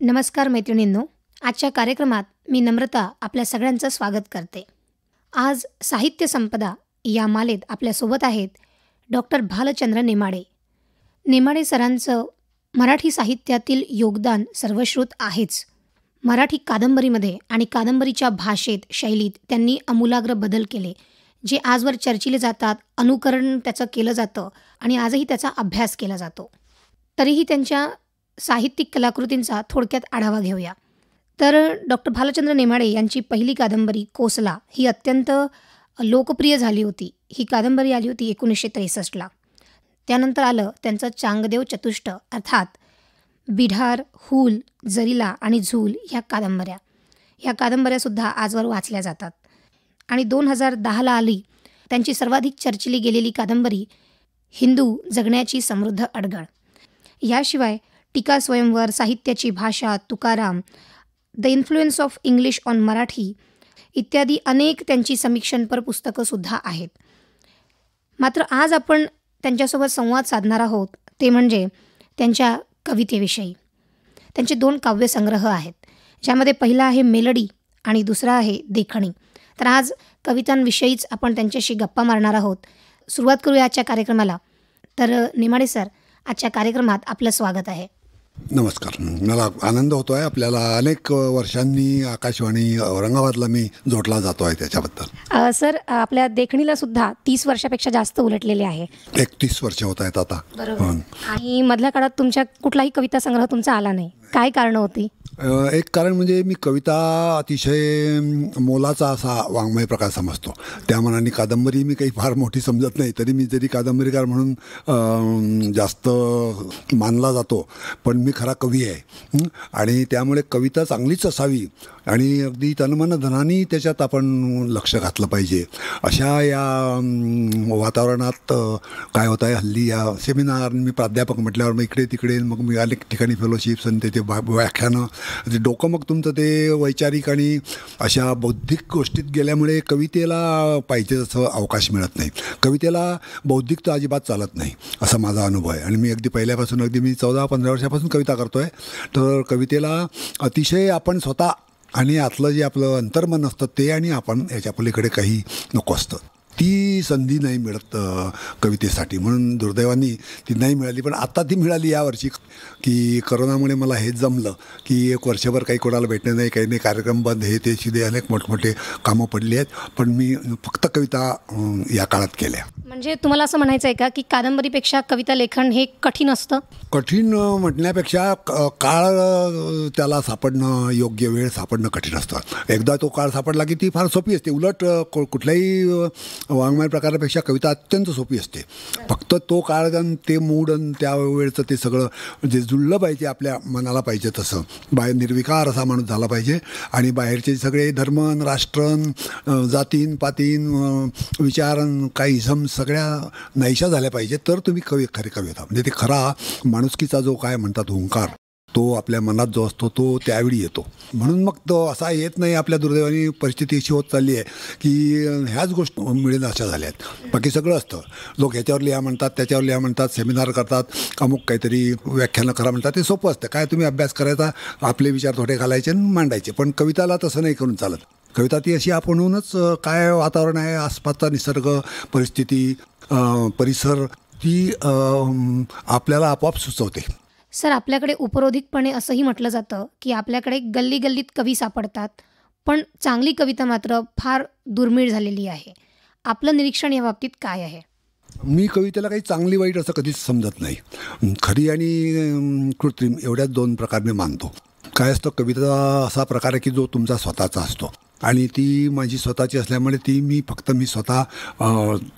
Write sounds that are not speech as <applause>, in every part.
नमस्कार मैत्रिणींनो आजच्या कार्यक्रमात मी नम्रता आपल्या सगळ्यांचं स्वागत करते आज साहित्य संपदा या मालेत आपल्यासोबत आहेत डॉक्टर भालचंद्र नेमाडे नेमाडे सरांचं मराठी साहित्यातील योगदान सर्वश्रुत आहेच मराठी कादंबरीमध्ये आणि कादंबरीच्या भाषेत शैलीत त्यांनी अमूलाग्र बदल केले जे आजवर चर्चिले जातात अनुकरण त्याचं केलं जातं आणि आजही त्याचा अभ्यास केला जातो तरीही त्यांच्या साहित्यिक कलाकृतींचा थोडक्यात आढावा घेऊया तर डॉक्टर भालचंद्र नेमाडे यांची पहिली कादंबरी कोसला ही अत्यंत लोकप्रिय झाली होती ही कादंबरी आली होती एकोणीसशे त्रेसष्टला त्यानंतर आलं त्यांचं चांगदेव चतुष्ट अर्थात बिढार हूल जरीला आणि झूल ह्या कादंबऱ्या ह्या कादंबऱ्यासुद्धा आजवर वाचल्या जातात आणि दोन हजार दहाला आली त्यांची सर्वाधिक चर्चिली गेलेली कादंबरी हिंदू जगण्याची समृद्ध अडगळ याशिवाय टीका स्वयंवर साहित्याची भाषा Tukaram the influence of English on Marathi इत्यादी अनेक त्यांची समीक्षणपर पुस्तकंसुद्धा आहेत मात्र आज आपण त्यांच्यासोबत संवाद साधणार आहोत ते म्हणजे त्यांच्या कवितेविषयी त्यांचे दोन काव्यसंग्रह आहेत ज्यामध्ये पहिला आहे मेलडी आणि दुसरा आहे देखणी तर आज कवितांविषयीच आपण त्यांच्याशी गप्पा मारणार आहोत सुरुवात करूया आजच्या कार्यक्रमाला तर निमाडे सर आजच्या कार्यक्रमात आपलं स्वागत आहे नमस्कार मला आनंद होतो आहे आपल्याला अनेक वर्षांनी आकाशवाणी औरंगाबादला मी जोडला जातो आहे त्याच्याबद्दल सर आपल्या देखणीला सुद्धा तीस वर्षापेक्षा जास्त उलटलेले आहे एकतीस वर्ष होत आहेत आता आणि मधल्या काळात तुमच्या कुठलाही कविता संग्रह तुमचा आला नाही काय कारण होती एक कारण म्हणजे मी कविता अतिशय मोलाचा असा वाङ्मय प्रकार समजतो त्या मनाने कादंबरी मी काही फार मोठी समजत नाही तरी मी जरी कादंबरीकार म्हणून जास्त मानला जातो पण मी खरा कवी आहे आणि त्यामुळे कविता चांगलीच असावी आणि अगदी तनमन धनानी त्याच्यात आपण लक्ष घातलं पाहिजे अशा या वातावरणात काय होत आहे हल्ली या सेमिनार मी प्राध्यापक म्हटल्यावर मग इकडे तिकडे मग मी अनेक ठिकाणी फेलोशिप्स आणि त्याचे व्याख्यानं डोकं मग तुमचं ते वैचारिक आणि अशा बौद्धिक गोष्टीत गेल्यामुळे कवितेला पाहिजे तसं अवकाश मिळत नाही कवितेला बौद्धिक तर अजिबात चालत नाही असा माझा अनुभव आहे आणि मी अगदी पहिल्यापासून अगदी मी चौदा पंधरा वर्षापासून कविता करतो आहे तर कवितेला अतिशय आपण स्वतः आणि आतलं जे आपलं अंतर्मन असतं ते आणि आपण याच्या पलीकडे काही नको असतं ती संधी नाही मिळत कवितेसाठी म्हणून दुर्दैवानी ती नाही मिळाली पण आता ती मिळाली यावर्षी की करोनामुळे मला हेच जमलं की एक वर्षभर काही कोणाला भेटणं नाही काही नाही कार्यक्रम बंद हे ते शिदे अनेक मोठमोठे कामं पडली आहेत पण मी फक्त कविता या काळात केल्या म्हणजे तुम्हाला असं म्हणायचं आहे का की कादंबरीपेक्षा कविता लेखन हे कठीण असतं कठीण म्हणण्यापेक्षा काळ त्याला सापडणं योग्य वेळ सापडणं कठीण असतं एकदा तो काळ सापडला की ती फार सोपी असते उलट कुठल्याही वाङ्मय प्रकारापेक्षा कविता अत्यंत सोपी असते फक्त तो काळ आणि ते मूड आणि त्या वेळचं ते सगळं जे म्हणजे जुळलं पाहिजे आपल्या मनाला पाहिजे तसं बाहेर निर्विकार असा माणूस झाला पाहिजे आणि बाहेरचे सगळे धर्मन राष्ट्रन जातीन पातीन विचारन काही झम सगळ्या नाहीशा झाल्या पाहिजे तर तुम्ही कवी खरे कवी होता म्हणजे ते खरा माणुसकीचा जो काय म्हणतात हुंकार तो आपल्या मनात जो असतो तो त्यावेळी येतो म्हणून मग तो असा येत नाही आपल्या दुर्दैवानी परिस्थिती अशी होत चालली आहे की ह्याच गोष्ट मिळेल अशा झाल्या आहेत बाकी सगळं असतं लोक ह्याच्यावर लिहा म्हणतात त्याच्यावर लिहा म्हणतात सेमिनार करतात अमुक काहीतरी व्याख्यानं करा म्हणतात ते सोपं असतं काय तुम्ही अभ्यास करायचा आपले विचार थोडे घालायचे आणि मांडायचे पण कविताला तसं नाही करून चालत कविता ती अशी आपणहूनच काय वातावरण आहे आसपासचा निसर्ग परिस्थिती परिसर ती आपल्याला आपोआप सुचवते सर आपल्याकडे उपरोधिकपणे असंही म्हटलं जातं की आपल्याकडे गल्ली गल्लीत कवी सापडतात पण चांगली कविता मात्र फार दुर्मिळ झालेली आहे आपलं निरीक्षण या बाबतीत काय आहे मी कवितेला काही चांगली वाईट असं कधीच समजत नाही खरी आणि कृत्रिम एवढ्याच दोन प्रकार मी मानतो काय असतं कविता असा प्रकार आहे की जो तुमचा स्वतःचा असतो आणि ती माझी स्वतःची असल्यामुळे ती मी फक्त मी स्वतः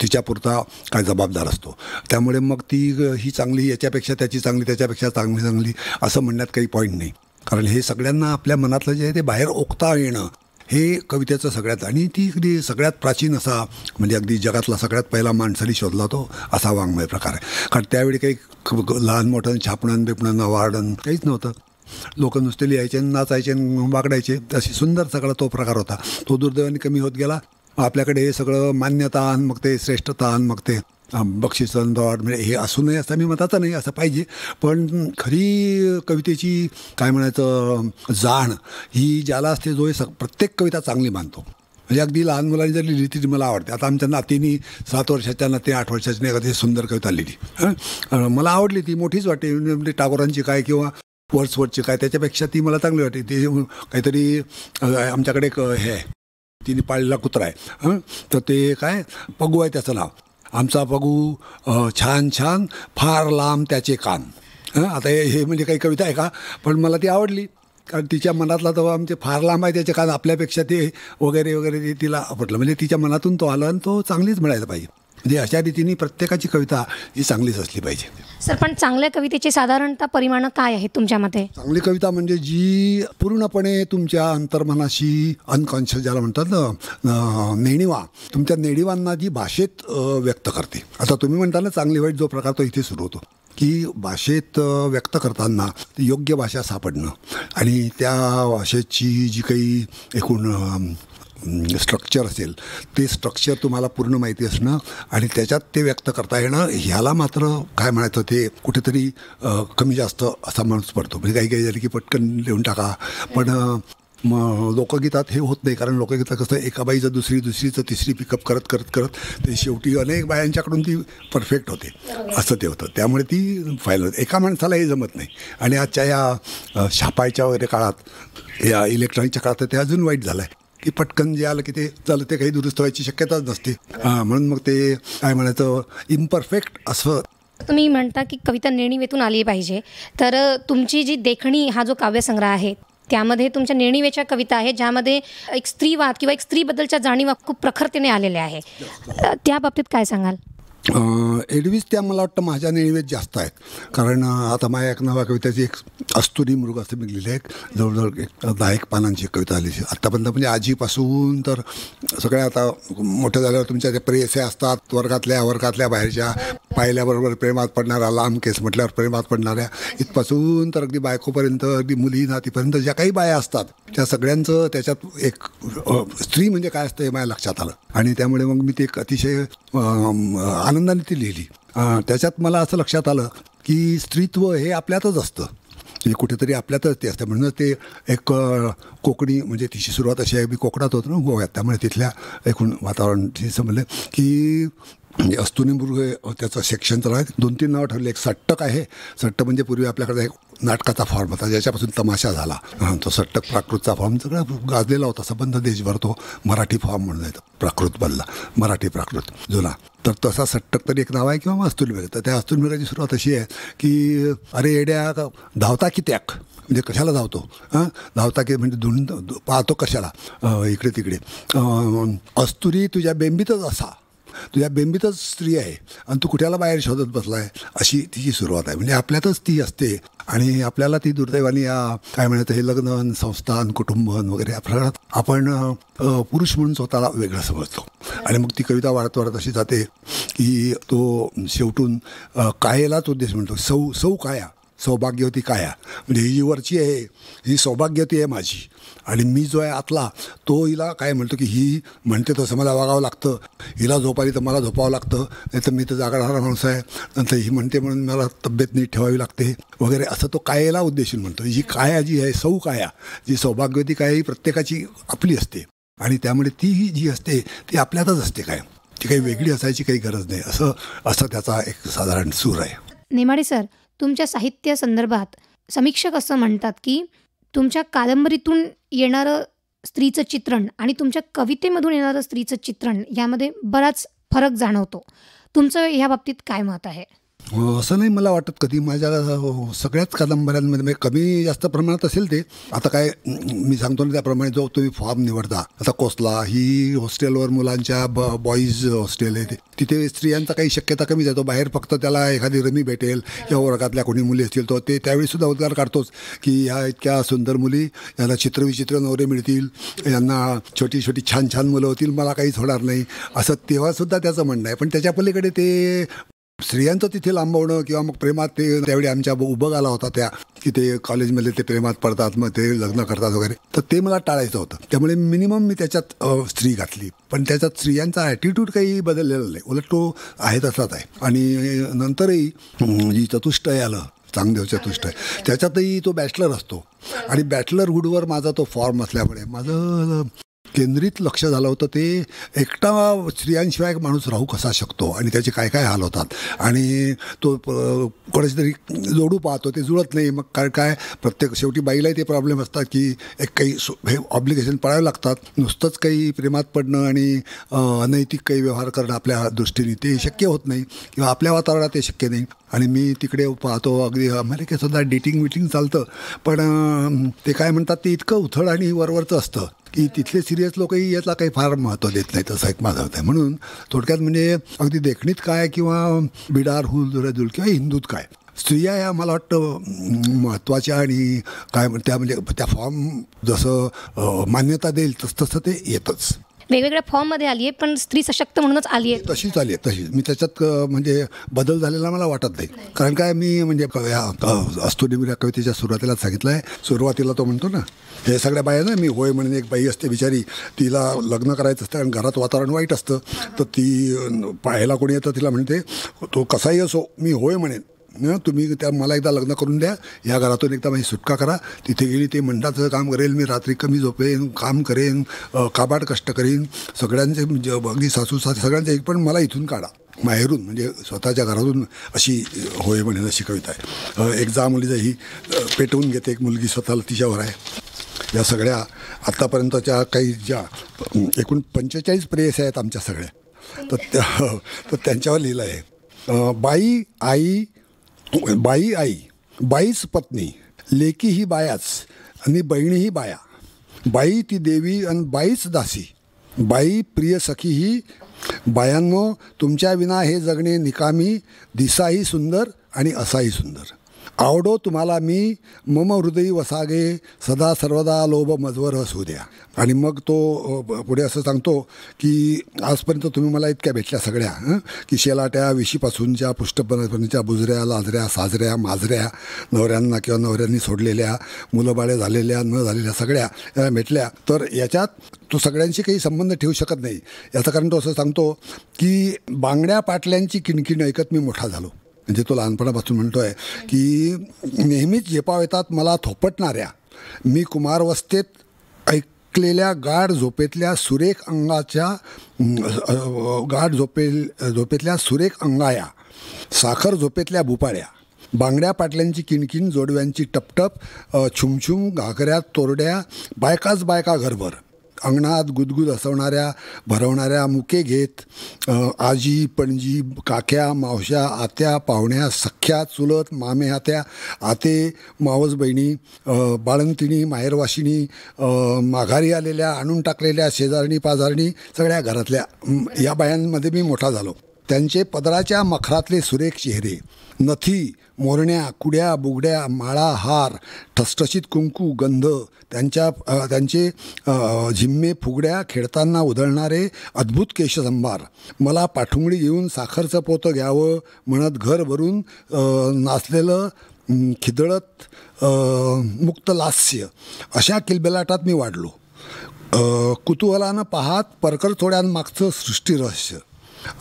तिच्यापुरता काय जबाबदार असतो त्यामुळे मग ती ही चांगली याच्यापेक्षा त्याची चांगली त्याच्यापेक्षा चांगली चांगली असं म्हणण्यात काही पॉईंट नाही कारण हे सगळ्यांना आपल्या मनातलं जे आहे ते बाहेर ओकता येणं हे कवितेचं सगळ्यात आणि ती अगदी सगळ्यात प्राचीन असा म्हणजे अगदी जगातला सगळ्यात पहिला माणसाने शोधला तो असा वाङ्मय प्रकार आहे कारण त्यावेळी काही लहान मोठं छापणं बिपणं वाढण काहीच नव्हतं लोक नुसते लिहायचे नाचायचे वागडायचे अशी सुंदर सगळा तो प्रकार होता तो दुर्दैवाने कमी होत गेला आपल्याकडे हे सगळं मान्यता आणि मग ते श्रेष्ठता आणि मग ते बक्षिसन दौड म्हणजे हे असू नये असं मी मताचा नाही असं पाहिजे पण खरी कवितेची काय म्हणायचं जाण ही ज्याला असते जो हे प्रत्येक कविता चांगली मानतो म्हणजे अगदी लहान मुलांनी जर लिहिली ती मला आवडते आता आमच्या नातीनी सात वर्षाच्या नाते आठ वर्षाच्या एखादी सुंदर कविता लिहिली मला आवडली ती मोठीच वाटते म्हणजे टागोरांची काय किंवा वर्सवरची काय त्याच्यापेक्षा ती मला चांगली वाटते ती काहीतरी आमच्याकडे एक हे तिने पाळलेला कुत्रा आहे तर ते काय पगू आहे त्याचं नाव आमचा पगू छान छान फार लांब त्याचे कान आता हे म्हणजे काही कविता आहे का पण मला ती आवडली कारण तिच्या मनातला तो आमचे फार लांब आहे त्याचे कान आपल्यापेक्षा ते वगैरे वगैरे ते तिला आवडलं म्हणजे तिच्या मनातून तो आला आणि तो चांगलीच मिळायला पाहिजे म्हणजे अशा रीतीने प्रत्येकाची कविता ही चांगलीच असली पाहिजे सर पण चांगल्या कवितेची साधारणतः परिमाणं काय आहेत तुमच्या मते चांगली कविता म्हणजे जी पूर्णपणे तुमच्या अंतर्मनाशी अनकॉन्शियस ज्याला म्हणतात ना नेणिवा तुमच्या नेणिवांना जी भाषेत व्यक्त करते आता तुम्ही म्हणता ना चांगली वाईट जो प्रकार तो इथे सुरू होतो की भाषेत व्यक्त करताना योग्य भाषा सापडणं आणि त्या भाषेची जी काही एकूण स्ट्रक्चर असेल ते स्ट्रक्चर तुम्हाला पूर्ण माहिती असणं आणि त्याच्यात ते व्यक्त करता येणं ह्याला मात्र काय म्हणायचं ते कुठेतरी कमी जास्त असा माणूस पडतो म्हणजे काही काही झालं की पटकन लिहून टाका पण मग लोकगीतात हे होत नाही कारण लोकगीतात कसं एका बाईचं दुसरी दुसरीचं तिसरी पिकअप करत करत करत ते शेवटी अनेक बायांच्याकडून ती परफेक्ट होते असं ते होतं त्यामुळे ती फाईल होते एका माणसाला हे जमत नाही आणि आजच्या या छापायच्या वगैरे काळात या इलेक्ट्रॉनिकच्या काळात ते अजून वाईट झालं आहे की पटकन जे आलं की ते चालू ते काही दुरुस्त व्हायची शक्यताच नसते म्हणून मग ते काय म्हणायचं इम्परफेक्ट असं तुम्ही म्हणता की कविता नेणीवेतून आली पाहिजे तर तुमची जी देखणी हा जो काव्यसंग्रह आहे त्यामध्ये तुमच्या नेणीवेच्या कविता आहेत ज्यामध्ये एक स्त्रीवाद किंवा एक स्त्रीबद्दलच्या जाणीवा खूप प्रखरतेने आलेल्या आहे त्या बाबतीत काय सांगाल एडवीज त्या मला वाटतं माझ्या नेहमीच जास्त आहेत कारण आता माझ्या एक नव्या कविताची एक अस्तुरी मृग असं मी लिहिलं एक जवळजवळ दहा एक पानांची कविता आली आत्तापर्यंत म्हणजे आजीपासून तर सगळ्या आता मोठ्या झाल्यावर तुमच्या ज्या प्रेसे असतात वर्गातल्या वर्गातल्या बाहेरच्या पाहिल्याबरोबर प्रेमात पडणारा लांब केस म्हटल्यावर प्रेमात पडणाऱ्या इथपासून तर अगदी बायकोपर्यंत अगदी मुली नातीपर्यंत ज्या काही बाया असतात त्या सगळ्यांचं त्याच्यात एक स्त्री म्हणजे काय असतं हे माझ्या लक्षात आलं आणि त्यामुळे मग मी ते एक अतिशय आनंदाने ती लिहिली त्याच्यात मला असं लक्षात आलं की स्त्रीत्व हे आपल्यातच असतं म्हणजे कुठेतरी आपल्यातच ते असतं म्हणून ते एक कोकणी म्हणजे तिची सुरुवात अशी आहे मी कोकणात होतो ना गोव्यात त्यामुळे तिथल्या एकूण वातावरण समजलं की म्हणजे हे त्याचं सेक्शन तर आहे दोन तीन नावं ठरले एक सट्टक आहे सट्टक म्हणजे पूर्वी आपल्याकडे एक नाटकाचा फॉर्म होता ज्याच्यापासून तमाशा झाला तो सट्टक प्राकृतचा फॉर्म सगळा गाजलेला होता संबंध देशभर तो मराठी फॉर्म म्हणून येतो प्राकृत बनला मराठी प्राकृत जुना तर तसा सट्टक तरी एक नाव आहे किंवा मग अस्तुलमिरग तर त्या सुरुवात अशी आहे की अरे येड्या धावता की कित्याक म्हणजे कशाला धावतो हां धावता की म्हणजे धुंड पाहतो कशाला इकडे तिकडे अस्तुरी तुझ्या बेंबीतच असा तुझ्या बेंबीतच स्त्री आहे आणि तू कुठ्याला बाहेर शोधत बसलाय अशी तिची सुरुवात आहे म्हणजे आपल्यातच ती असते आणि आपल्याला ती दुर्दैवाने या काय म्हणत हे लग्न संस्थान कुटुंबन वगैरे आपल्याला आपण पुरुष म्हणून स्वतःला वेगळं समजतो आणि मग ती कविता वाढत वाढत अशी जाते की तो शेवटून कायेला तो देश म्हणतो सौ सौ काया सौभाग्यवती काया म्हणजे ही जी वरची आहे ही सौभाग्यवती आहे माझी आणि मी जो आहे आतला तो हिला काय म्हणतो की ही म्हणते तसं मला वागावं लागतं हिला झोपाली तर मला झोपावं लागतं नाही तर मी तर जागा माणूस आहे नंतर ही म्हणते म्हणून मला तब्येत नीट ठेवावी लागते वगैरे असं तो कायेला उद्देशून म्हणतो ही काया जी आहे सौ काया जी सौभाग्यवती काय ही प्रत्येकाची आपली असते आणि त्यामुळे ती ही जी असते ती आपल्यातच असते काय ती काही वेगळी असायची काही गरज नाही असं असं त्याचा एक साधारण सूर आहे नेमाडे सर तुमच्या साहित्य संदर्भात समीक्षक असं म्हणतात की तुमच्या कादंबरीतून येणारं स्त्रीचं चित्रण आणि तुमच्या कवितेमधून येणारं स्त्रीचं चित्रण यामध्ये बराच फरक जाणवतो तुमचं या बाबतीत काय मत आहे असं नाही मला वाटत कधी माझ्या सगळ्याच कादंबऱ्यांमध्ये म्हणजे कमी जास्त प्रमाणात असेल ते आता काय मी सांगतो ना त्याप्रमाणे जो तुम्ही फॉर्म निवडता आता कोसला ही हॉस्टेलवर मुलांच्या ब बॉईज हॉस्टेल आहे तिथे स्त्रियांचा काही शक्यता कमी जातो बाहेर फक्त त्याला एखादी रमी भेटेल किंवा वर्गातल्या कोणी मुली असतील तर ते त्यावेळी सुद्धा उद्गार काढतोच की ह्या इतक्या सुंदर मुली यांना चित्रविचित्र नवरे मिळतील यांना छोटी छोटी छान छान मुलं होतील मला काहीच होणार नाही असं तेव्हासुद्धा त्याचं म्हणणं आहे पण त्याच्या पलीकडे ते स्त्रियांचं तिथे लांबवणं किंवा मग प्रेमात ते त्यावेळी आमच्या उभं आला होता त्या की ते कॉलेजमध्ये ते प्रेमात पडतात मग ते लग्न करतात वगैरे तर ते मला टाळायचं होतं त्यामुळे मिनिमम मी त्याच्यात स्त्री घातली पण त्याच्यात स्त्रियांचा ॲटिट्यूड काही बदललेला नाही उलट तो आहे तसाच आहे आणि नंतरही जी चतुष्टय आलं चांगदेव चतुष्टय त्याच्यातही तो बॅचलर असतो आणि बॅचलरहूडवर माझा तो फॉर्म असल्यामुळे माझं केंद्रित लक्ष झालं होतं ते एकटा स्त्रियांशिवाय माणूस राहू कसा शकतो आणि त्याचे काय काय हाल होतात आणि तो कोणाची तरी जोडू पाहतो ते जुळत नाही मग काय काय प्रत्येक शेवटी बाईलाही ते प्रॉब्लेम असतात की एक काही हे ऑब्लिगेशन पाळावे लागतात नुसतंच काही प्रेमात पडणं आणि अनैतिक काही व्यवहार करणं आपल्या दृष्टीने ते शक्य होत नाही किंवा आपल्या वातावरणात ते शक्य नाही आणि मी तिकडे पाहतो अगदी अमेरिकेसुद्धा डेटिंग विटिंग चालतं पण ते काय म्हणतात ते इतकं उथळ आणि वरवरचं असतं की तिथले सिरियस लोकही यातला काही फार महत्त्व देत नाहीत असं एक माझं होतं म्हणून थोडक्यात म्हणजे अगदी देखणीत काय किंवा बिडार हुल हुलदुरादुल किंवा हिंदूत काय स्त्रिया ह्या मला वाटतं महत्त्वाच्या आणि काय त्या म्हणजे त्या फॉर्म जसं मान्यता देईल तसं तसं ते येतच वेगवेगळ्या फॉर्ममध्ये आली आहे पण स्त्री सशक्त म्हणूनच आली आहे म्हणजे तशीच आली आहे तशीच मी त्याच्यात म्हणजे बदल झालेला मला वाटत नाही कारण काय मी म्हणजे या कवितेच्या सुरुवातीला सांगितलं आहे सुरुवातीला तो म्हणतो ना हे सगळ्या बाया ना मी होय म्हणून एक बाई असते बिचारी तिला लग्न करायचं असतं आणि घरात वातावरण वाईट असतं तर ती पाहायला कोणी येतं तिला म्हणते तो कसाही असो मी होय म्हणेन तुम्ही त्या मला एकदा लग्न करून द्या या घरातून एकदा माझी सुटका करा तिथे गेली ते मंडळाचं काम करेल मी रात्री कमी झोपेन काम करेन काबाड कष्ट करेन सगळ्यांचे अगदी म्हणजे सासू सास सगळ्यांचे एक पण मला इथून काढा माहेरून म्हणजे स्वतःच्या घरातून अशी होय म्हणेल अशी कविता आहे एक जा ही पेटवून घेते एक मुलगी स्वतःला तिच्यावर आहे या सगळ्या आत्तापर्यंतच्या काही ज्या एकूण पंचेचाळीस प्रेयस आहेत आमच्या सगळ्या तर त्या <laughs> तर त्यांच्यावर लिहिलं आहे बाई आई बाई आई बाईच पत्नी लेकी ही बायाच आणि बहिणी ही बाया बाई ती देवी आणि बाईच दासी बाई प्रिय सखी ही बायांनो तुमच्या विना हे जगणे निकामी दिसाही सुंदर आणि असाही सुंदर आवडो तुम्हाला मी मम हृदय वसागे सदा सर्वदा लोभ मजवर असू द्या आणि मग तो पुढे असं सांगतो की आजपर्यंत तुम्ही मला इतक्या भेटल्या सगळ्या की शेलाट्या विशीपासूनच्या पुष्टपर्यंतच्या बुजऱ्या लाजऱ्या साजऱ्या माजऱ्या नवऱ्यांना किंवा नवऱ्यांनी सोडलेल्या मुलंबाळे झालेल्या न झालेल्या सगळ्या भेटल्या तर याच्यात तो सगळ्यांशी काही संबंध ठेवू शकत नाही याचं कारण तो असं सांगतो की बांगड्या पाटल्यांची किणकिण ऐकत मी मोठा झालो म्हणजे तो लहानपणापासून म्हणतोय की नेहमीच येतात मला थोपटणाऱ्या मी कुमारवस्थेत ऐकलेल्या गाढ झोपेतल्या सुरेख अंगाच्या गाढ झोपे झोपेतल्या सुरेख अंगाया साखर झोपेतल्या भुपाळ्या बांगड्या पाटल्यांची किणकिण जोडव्यांची टपटप छुमछुम घाकऱ्या तोरड्या बायकाच बायका घरभर अंगणात गुदगुद हसवणाऱ्या भरवणाऱ्या मुके घेत आजी पणजी काक्या मावश्या आत्या पाहुण्या सख्या चुलत मामे आत्या आते मावस बहिणी बाळंतिणी माहेरवाशिणी माघारी आलेल्या आणून टाकलेल्या शेजारणी पाजारणी सगळ्या घरातल्या या बायांमध्ये मी मोठा झालो त्यांचे पदराच्या मखरातले सुरेख चेहरे नथी मोरण्या कुड्या बुगड्या माळा हार ठसठशीत कुंकू गंध त्यांच्या त्यांचे झिम्मे फुगड्या खेळताना उधळणारे अद्भुत केशसंभार मला पाठुंगडी घेऊन साखरचं पोतं घ्यावं म्हणत घर भरून नाचलेलं खिदळत मुक्त लास्य अशा किलबेलाटात मी वाढलो कुतूहलानं पाहात परकर थोड्यांमागचं सृष्टीरहस्य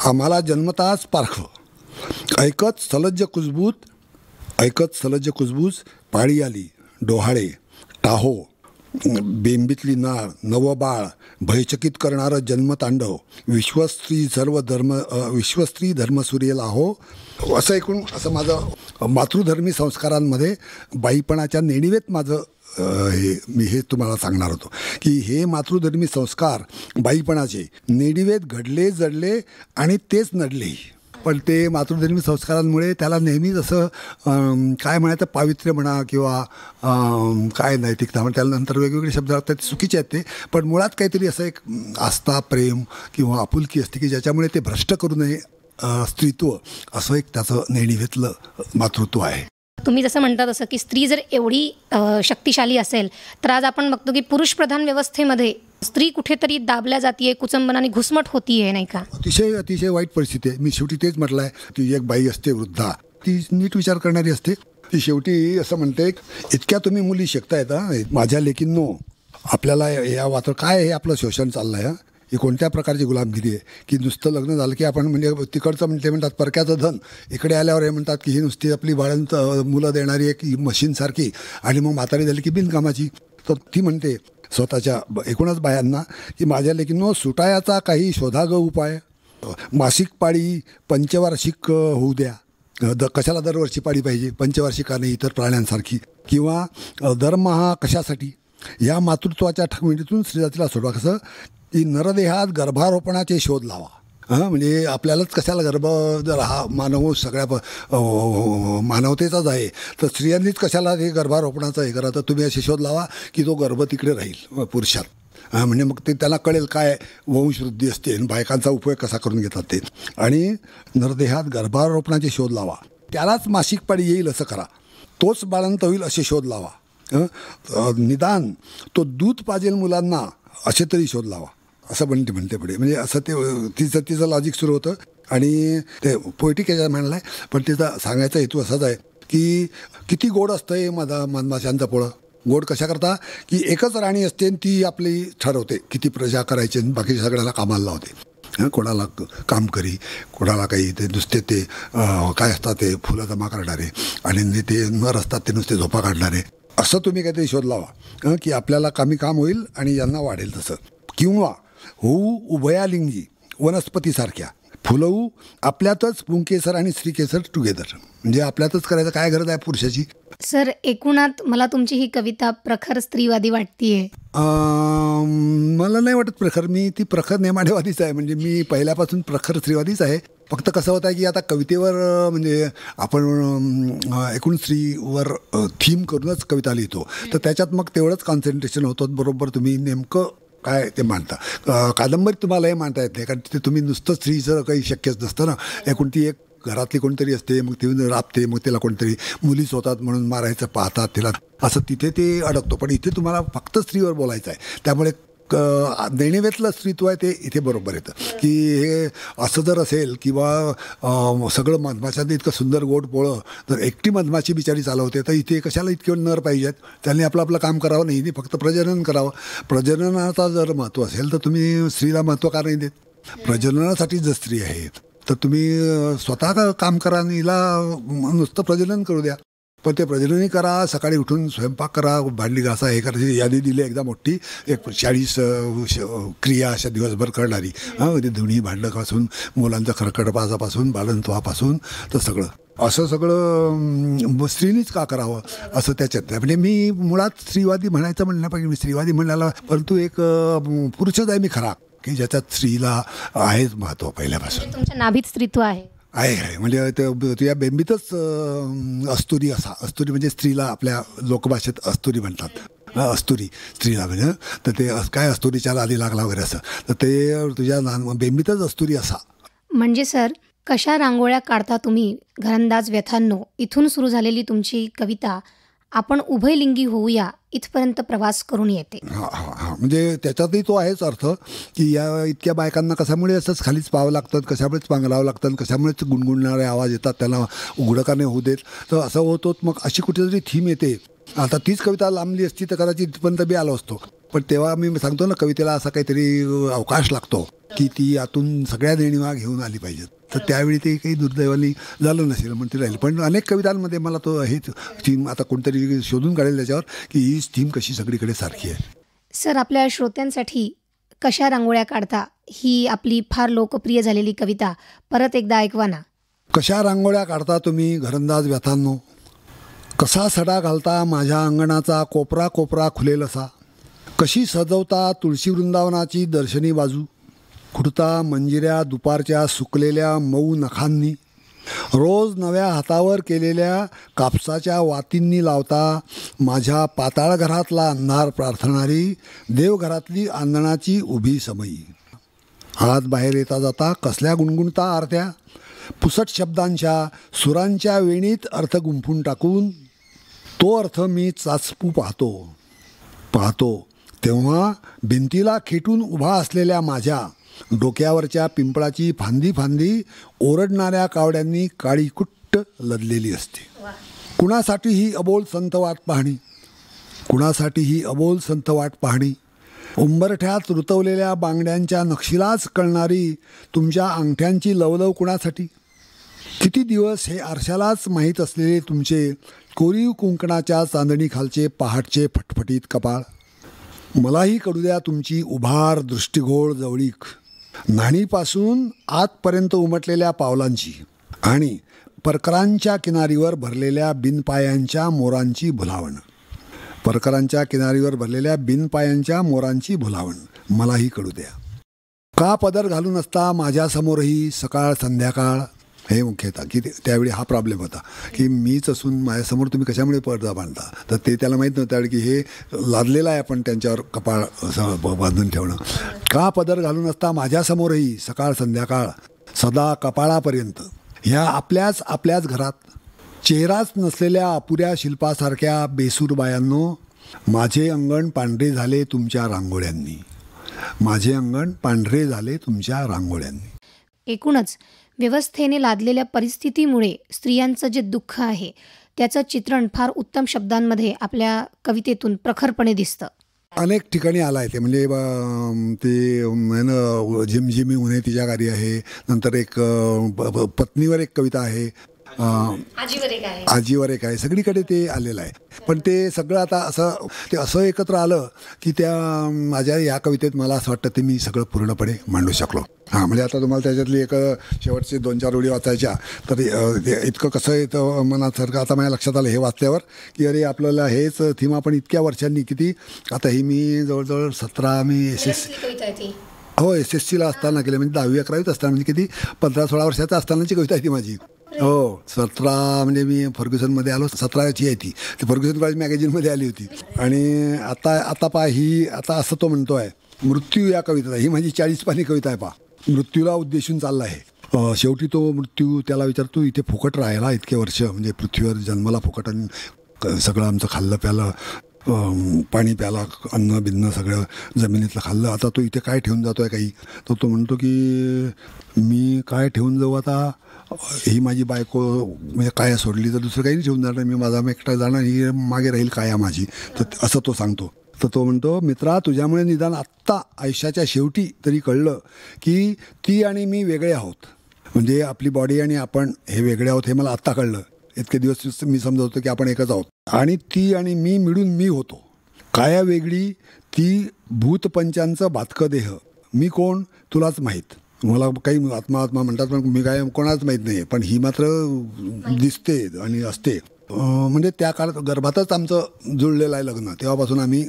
आम्हाला जन्मताच पारख ऐकत सलज्ज कुजबूत ऐकत सलज्ज कुजबूज पाळी आली डोहाळे टाहो बेंबीतली नाळ नवबाळ भयचकित करणारं जन्मतांडव विश्वस्त्री सर्व धर्म विश्वस्त्री धर्मसूर्य हो असं ऐकून असं माझं मातृधर्मी संस्कारांमध्ये बाईपणाच्या नेणिवेत माझं हे मी हे तुम्हाला सांगणार होतो की हे मातृधर्मी संस्कार बाईपणाचे नेडिवेद घडले जडले आणि तेच नडले पण ते मातृधर्मी संस्कारांमुळे त्याला नेहमीच असं काय म्हणायचं पावित्र्य म्हणा किंवा काय नैतिकता म्हणा त्याला नंतर वेगवेगळे शब्द लागतात चुकीचे आहेत ते पण मुळात काहीतरी असं एक आस्था प्रेम किंवा आपुलकी असते की ज्याच्यामुळे ते भ्रष्ट करू नये स्त्रीत्व असं एक त्याचं नेणीवेतलं मातृत्व आहे तुम्ही जसं म्हणता तसं की स्त्री जर एवढी शक्तिशाली असेल तर आज आपण बघतो की पुरुषप्रधान व्यवस्थेमध्ये स्त्री कुठेतरी दाबल्या जाते कुचंबनाने घुसमट होतीये नाही का अतिशय अतिशय वाईट परिस्थिती आहे मी शेवटी तेच म्हटलं आहे ती एक बाई असते वृद्धा ती नीट विचार करणारी असते ती शेवटी असं म्हणते इतक्या तुम्ही मुली शिकतायत माझ्या लेकींनो आपल्याला या वातावरण काय हे आपलं शोषण चाललंय ही कोणत्या प्रकारची गुलामगिरी आहे की नुसतं लग्न झालं की आपण म्हणजे तिकडचं म्हणजे म्हणतात परक्याचं धन इकडे आल्यावर हे म्हणतात की ही नुसती आपली बाळंत मुलं देणारी एक मशीनसारखी आणि मग म्हातारी झाली की बिनकामाची तर ती म्हणते स्वतःच्या एकूणच बायांना की माझ्या न सुटायाचा काही शोधाग उपाय मासिक पाळी पंचवार्षिक होऊ द्या द कशाला दरवर्षी पाळी पाहिजे पंचवार्षिकाने इतर प्राण्यांसारखी किंवा दरमहा कशासाठी या मातृत्वाच्या ठकमिणीतून श्रीजातीला सोडवा कसं की नरदेहात गर्भारोपणाचे शोध लावा हां म्हणजे आपल्यालाच कशाला गर्भ जर हा मानव सगळ्या मानवतेचाच आहे तर स्त्रियांनीच कशाला हे गर्भारोपणाचं हे करा तर तुम्ही असे शोध लावा की तो गर्भ तिकडे राहील पुरुषात हां म्हणजे मग ते त्याला कळेल काय वंशवृद्धी असते आणि बायकांचा उपयोग कसा करून घेतात ते आणि नरदेहात गर्भारोपणाचे शोध लावा त्यालाच मासिक पाळी येईल असं करा तोच बाळंत होईल असे शोध लावा निदान तो दूध पाजेल मुलांना असे तरी शोध लावा असं म्हणते म्हणते पुढे म्हणजे असं ते तिचं तिचं लॉजिक सुरू होतं आणि ते पोयटिक याच्यात म्हणलं आहे पण तिचा सांगायचा हेतू असाच आहे की किती गोड असतं हे माझा मधमाशांचं पोळं गोड कशा करता की एकच राणी असते आणि ती आपली ठरवते किती प्रजा करायची बाकीच्या सगळ्याला कामाला लावते कोणाला काम करी कोणाला काही ते नुसते ते काय असतात ते फुलं जमा करणारे आणि ते नर असतात ते नुसते झोपा काढणारे असं तुम्ही काहीतरी शोध लावा की आपल्याला कमी काम होईल आणि यांना वाढेल तसं किंवा होऊ उभयालिंगी वनस्पतीसारख्या फुलवू आपल्यातच पुंकेसर आणि श्रीकेसर टुगेदर म्हणजे आपल्यातच करायचं काय गरज आहे पुरुषाची सर एकूणात मला तुमची ही कविता प्रखर स्त्रीवादी वाटतीये मला नाही वाटत प्रखर मी ती प्रखर नेमाडेवादीच आहे म्हणजे मी पहिल्यापासून प्रखर स्त्रीवादीच आहे फक्त कसं होतं की आता कवितेवर म्हणजे आपण एकूण स्त्रीवर थीम करूनच कविता लिहितो तर त्याच्यात मग तेवढंच कॉन्सन्ट्रेशन होतं बरोबर तुम्ही नेमकं काय ते मांडता कादंबरी तुम्हाला हे मांडता येत नाही कारण तिथे तुम्ही नुसतं जर काही शक्यच नसतं ना एकूण ती एक घरातली कोणतरी असते मग ती राबते मग तिला कोणतरी मुलीच होतात म्हणून मारायचं पाहतात तिला असं तिथे ते अडकतो पण इथे तुम्हाला फक्त स्त्रीवर बोलायचं आहे त्यामुळे देणेवेतलं स्त्रीत्व आहे ते इथे बरोबर येतं की हे असं जर असेल किंवा सगळं मधमाशांनी इतकं सुंदर गोड पोळं तर एकटी मधमाशी बिचारी चालवते तर इथे कशाला इतके नर पाहिजेत त्यांनी आपलं आपलं काम करावं नाही फक्त प्रजनन करावं प्रजननाचा जर महत्त्व असेल तर तुम्ही स्त्रीला महत्त्व का नाही देत प्रजननासाठी जर स्त्री आहेत तर तुम्ही स्वतः काम करा नुसतं प्रजनन करू द्या पण ते प्रजननही करा सकाळी उठून स्वयंपाक करा भांडली घासा हे करायची यादी दिली एकदा मोठी एक चाळीस क्रिया अशा दिवसभर करणारी हां ते धुणी पासून मुलांचा खरकटपासापासून बालंतवापासून तर सगळं असं सगळं स्त्रीनीच का करावं असं त्याच्यात म्हणजे मी मुळात स्त्रीवादी म्हणायचं म्हणण्यापैकी मी स्त्रीवादी म्हणायला परंतु एक पुरुषच आहे मी खरा की ज्याच्यात स्त्रीला आहेच महत्त्व पहिल्यापासून तुमच्या नाभीत स्त्रीत्व आहे आहे आहे म्हणजे ते या बेंबीतच अस्तुरी असा अस्तुरी म्हणजे स्त्रीला आपल्या लोकभाषेत अस्तुरी म्हणतात अस्तुरी स्त्रीला म्हणजे तर ते काय अस्तुरीच्या आधी लागला वगैरे असं तर ते तुझ्या बेंबीतच अस्तुरी असा म्हणजे सर कशा रांगोळ्या काढता तुम्ही घरंदाज व्यथांनो इथून सुरू झालेली तुमची कविता आपण उभयलिंगी होऊया इथपर्यंत प्रवास करून येते म्हणजे त्याच्यातही तो आहेच अर्थ की या इतक्या बायकांना कशामुळे असंच खालीच पाहावं लागतं कशामुळेच पांगलावं लागतं कशामुळेच गुणगुणणारे आवाज येतात त्यांना उघडकाने होऊ देत तर असं होतो मग अशी कुठेतरी थीम येते आता तीच कविता लांबली असती तर कदाचित इथपर्यंत बी आलो असतो पण तेव्हा मी सांगतो ना कवितेला असा काहीतरी अवकाश लागतो की ती आतून सगळ्या देणीवा घेऊन आली पाहिजेत तर त्यावेळी ते काही दुर्दैवाने झालं नसेल म्हणते राहील पण अनेक कवितांमध्ये मला तो हेच थीम आता कोणतरी शोधून काढेल त्याच्यावर की ही थीम कशी सगळीकडे सारखी आहे सर आपल्या श्रोत्यांसाठी कशा रांगोळ्या काढता ही आपली फार लोकप्रिय झालेली कविता परत एकदा ऐकवा ना कशा रांगोळ्या काढता तुम्ही घरंदाज व्यथांनो कसा सडा घालता माझ्या अंगणाचा कोपरा कोपरा खुलेल असा कशी सजवता तुळशी वृंदावनाची दर्शनी बाजू खुडता मंजिऱ्या दुपारच्या सुकलेल्या मऊ नखांनी रोज नव्या हातावर केलेल्या कापसाच्या वातींनी लावता माझ्या पाताळघरातला अंधार प्रार्थणारी देवघरातली आंदणाची उभी समयी आत बाहेर येता जाता कसल्या गुणगुणता आरत्या पुसट शब्दांच्या सुरांच्या वेणीत अर्थ गुंफून टाकून तो अर्थ मी चाचपू पाहतो पाहतो तेव्हा भिंतीला खेटून उभा असलेल्या माझ्या डोक्यावरच्या पिंपळाची फांदी फांदी ओरडणाऱ्या कावड्यांनी काळी कुट्ट लदलेली असते कुणासाठी ही अबोल संतवाट पाहणी कुणासाठी ही अबोल संतवाट पाहणी उंबरठ्यात रुतवलेल्या बांगड्यांच्या नक्षीलाच कळणारी तुमच्या अंगठ्यांची लवलव कुणासाठी किती दिवस हे आरशालाच माहीत असलेले तुमचे कोरीव कुंकणाच्या चांदणीखालचे पहाटचे फटफटीत कपाळ मलाही कळू द्या तुमची उभार दृष्टिघोळ जवळीक नाणीपासून आतपर्यंत उमटलेल्या पावलांची आणि परकरांच्या किनारीवर भरलेल्या बिनपायांच्या मोरांची भुलावण परकरांच्या किनारीवर भरलेल्या बिनपायांच्या मोरांची भुलावण मलाही कळू द्या का पदर घालून असता माझ्यासमोरही सकाळ संध्याकाळ हे मुख्यता की त्यावेळी हा प्रॉब्लेम होता की मीच असून माझ्यासमोर तुम्ही कशामुळे पडदा बांधता तर ते त्याला माहीत नव्हतं त्यावेळी की हे लादलेलं आहे आपण त्यांच्यावर कपाळ बांधून ठेवणं का पदर घालून असता माझ्यासमोरही सकाळ संध्याकाळ सदा कपाळापर्यंत ह्या आपल्याच आपल्याच घरात चेहराच नसलेल्या अपुऱ्या शिल्पासारख्या बेसूर बायांनो माझे अंगण पांढरे झाले तुमच्या रांगोळ्यांनी माझे अंगण पांढरे झाले तुमच्या रांगोळ्यांनी एकूणच व्यवस्थेने लादलेल्या परिस्थितीमुळे स्त्रियांचं जे दुःख आहे त्याचं चित्रण फार उत्तम शब्दांमध्ये आपल्या कवितेतून प्रखरपणे दिसतं अनेक ठिकाणी आला आहे ते म्हणजे ते झिमझिमी उन्हे तिच्या गाडी आहे नंतर एक पत्नीवर एक कविता आहे आजीवर एक आहे सगळीकडे ते आलेलं आहे पण ते सगळं आता असं ते असं एकत्र आलं की त्या माझ्या या कवितेत मला असं वाटतं ते मी सगळं पूर्णपणे मांडू शकलो हां म्हणजे आता तुम्हाला त्याच्यातली एक शेवटचे दोन चार ओळी वाचायच्या तर इतकं कसं येतं मनासारखं आता माझ्या लक्षात आलं हे वाचल्यावर की अरे आपल्याला हेच थीम आपण इतक्या वर्षांनी किती आता ही मी जवळजवळ सतरा मी एस एस हो एस एस सीला असताना केलं म्हणजे दहावी अकरावीत असताना म्हणजे किती पंधरा सोळा वर्षाचा असतानाची कविता आहे ती माझी हो सतरा म्हणजे मी फर्ग्युसनमध्ये आलो सतराची आहे ती ती फर्ग्युसन कॉलेज मॅगझिनमध्ये आली होती आणि आता आता पा ही आता असं तो म्हणतो आहे मृत्यू या कविता ही माझी चाळीस पाणी कविता आहे पा मृत्यूला उद्देशून चालला आहे शेवटी तो मृत्यू त्याला विचारतो इथे फुकट राहिला इतके वर्ष म्हणजे पृथ्वीवर जन्माला फुकट आणि सगळं आमचं खाल्लं प्यालं पाणी प्याला अन्न बिन्न सगळं जमिनीतलं खाल्लं आता तो इथे काय ठेवून जातो आहे काही तर तो म्हणतो की मी काय ठेवून जाऊ आता ही माझी बायको म्हणजे काया सोडली तर दुसरं काही नाही जाणार मी माझा एकटा जाणार ही मागे राहील काया माझी तर असं तो सांगतो तर तो म्हणतो मित्रा तुझ्यामुळे निदान आत्ता आयुष्याच्या शेवटी तरी कळलं की ती आणि मी वेगळे आहोत म्हणजे आपली बॉडी आणि आपण हे वेगळे आहोत हे मला आत्ता कळलं इतके दिवस मी समजत होतो की आपण एकच आहोत आणि ती आणि मी मिळून मी होतो काया वेगळी ती भूतपंचांचं भातकं देह मी कोण तुलाच माहीत मला काही आत्मा आत्मा म्हणतात पण मी काय कोणाच माहीत नाही पण ही मात्र दिसते आणि असते म्हणजे त्या काळात गर्भातच आमचं जुळलेलं आहे लग्न तेव्हापासून आम्ही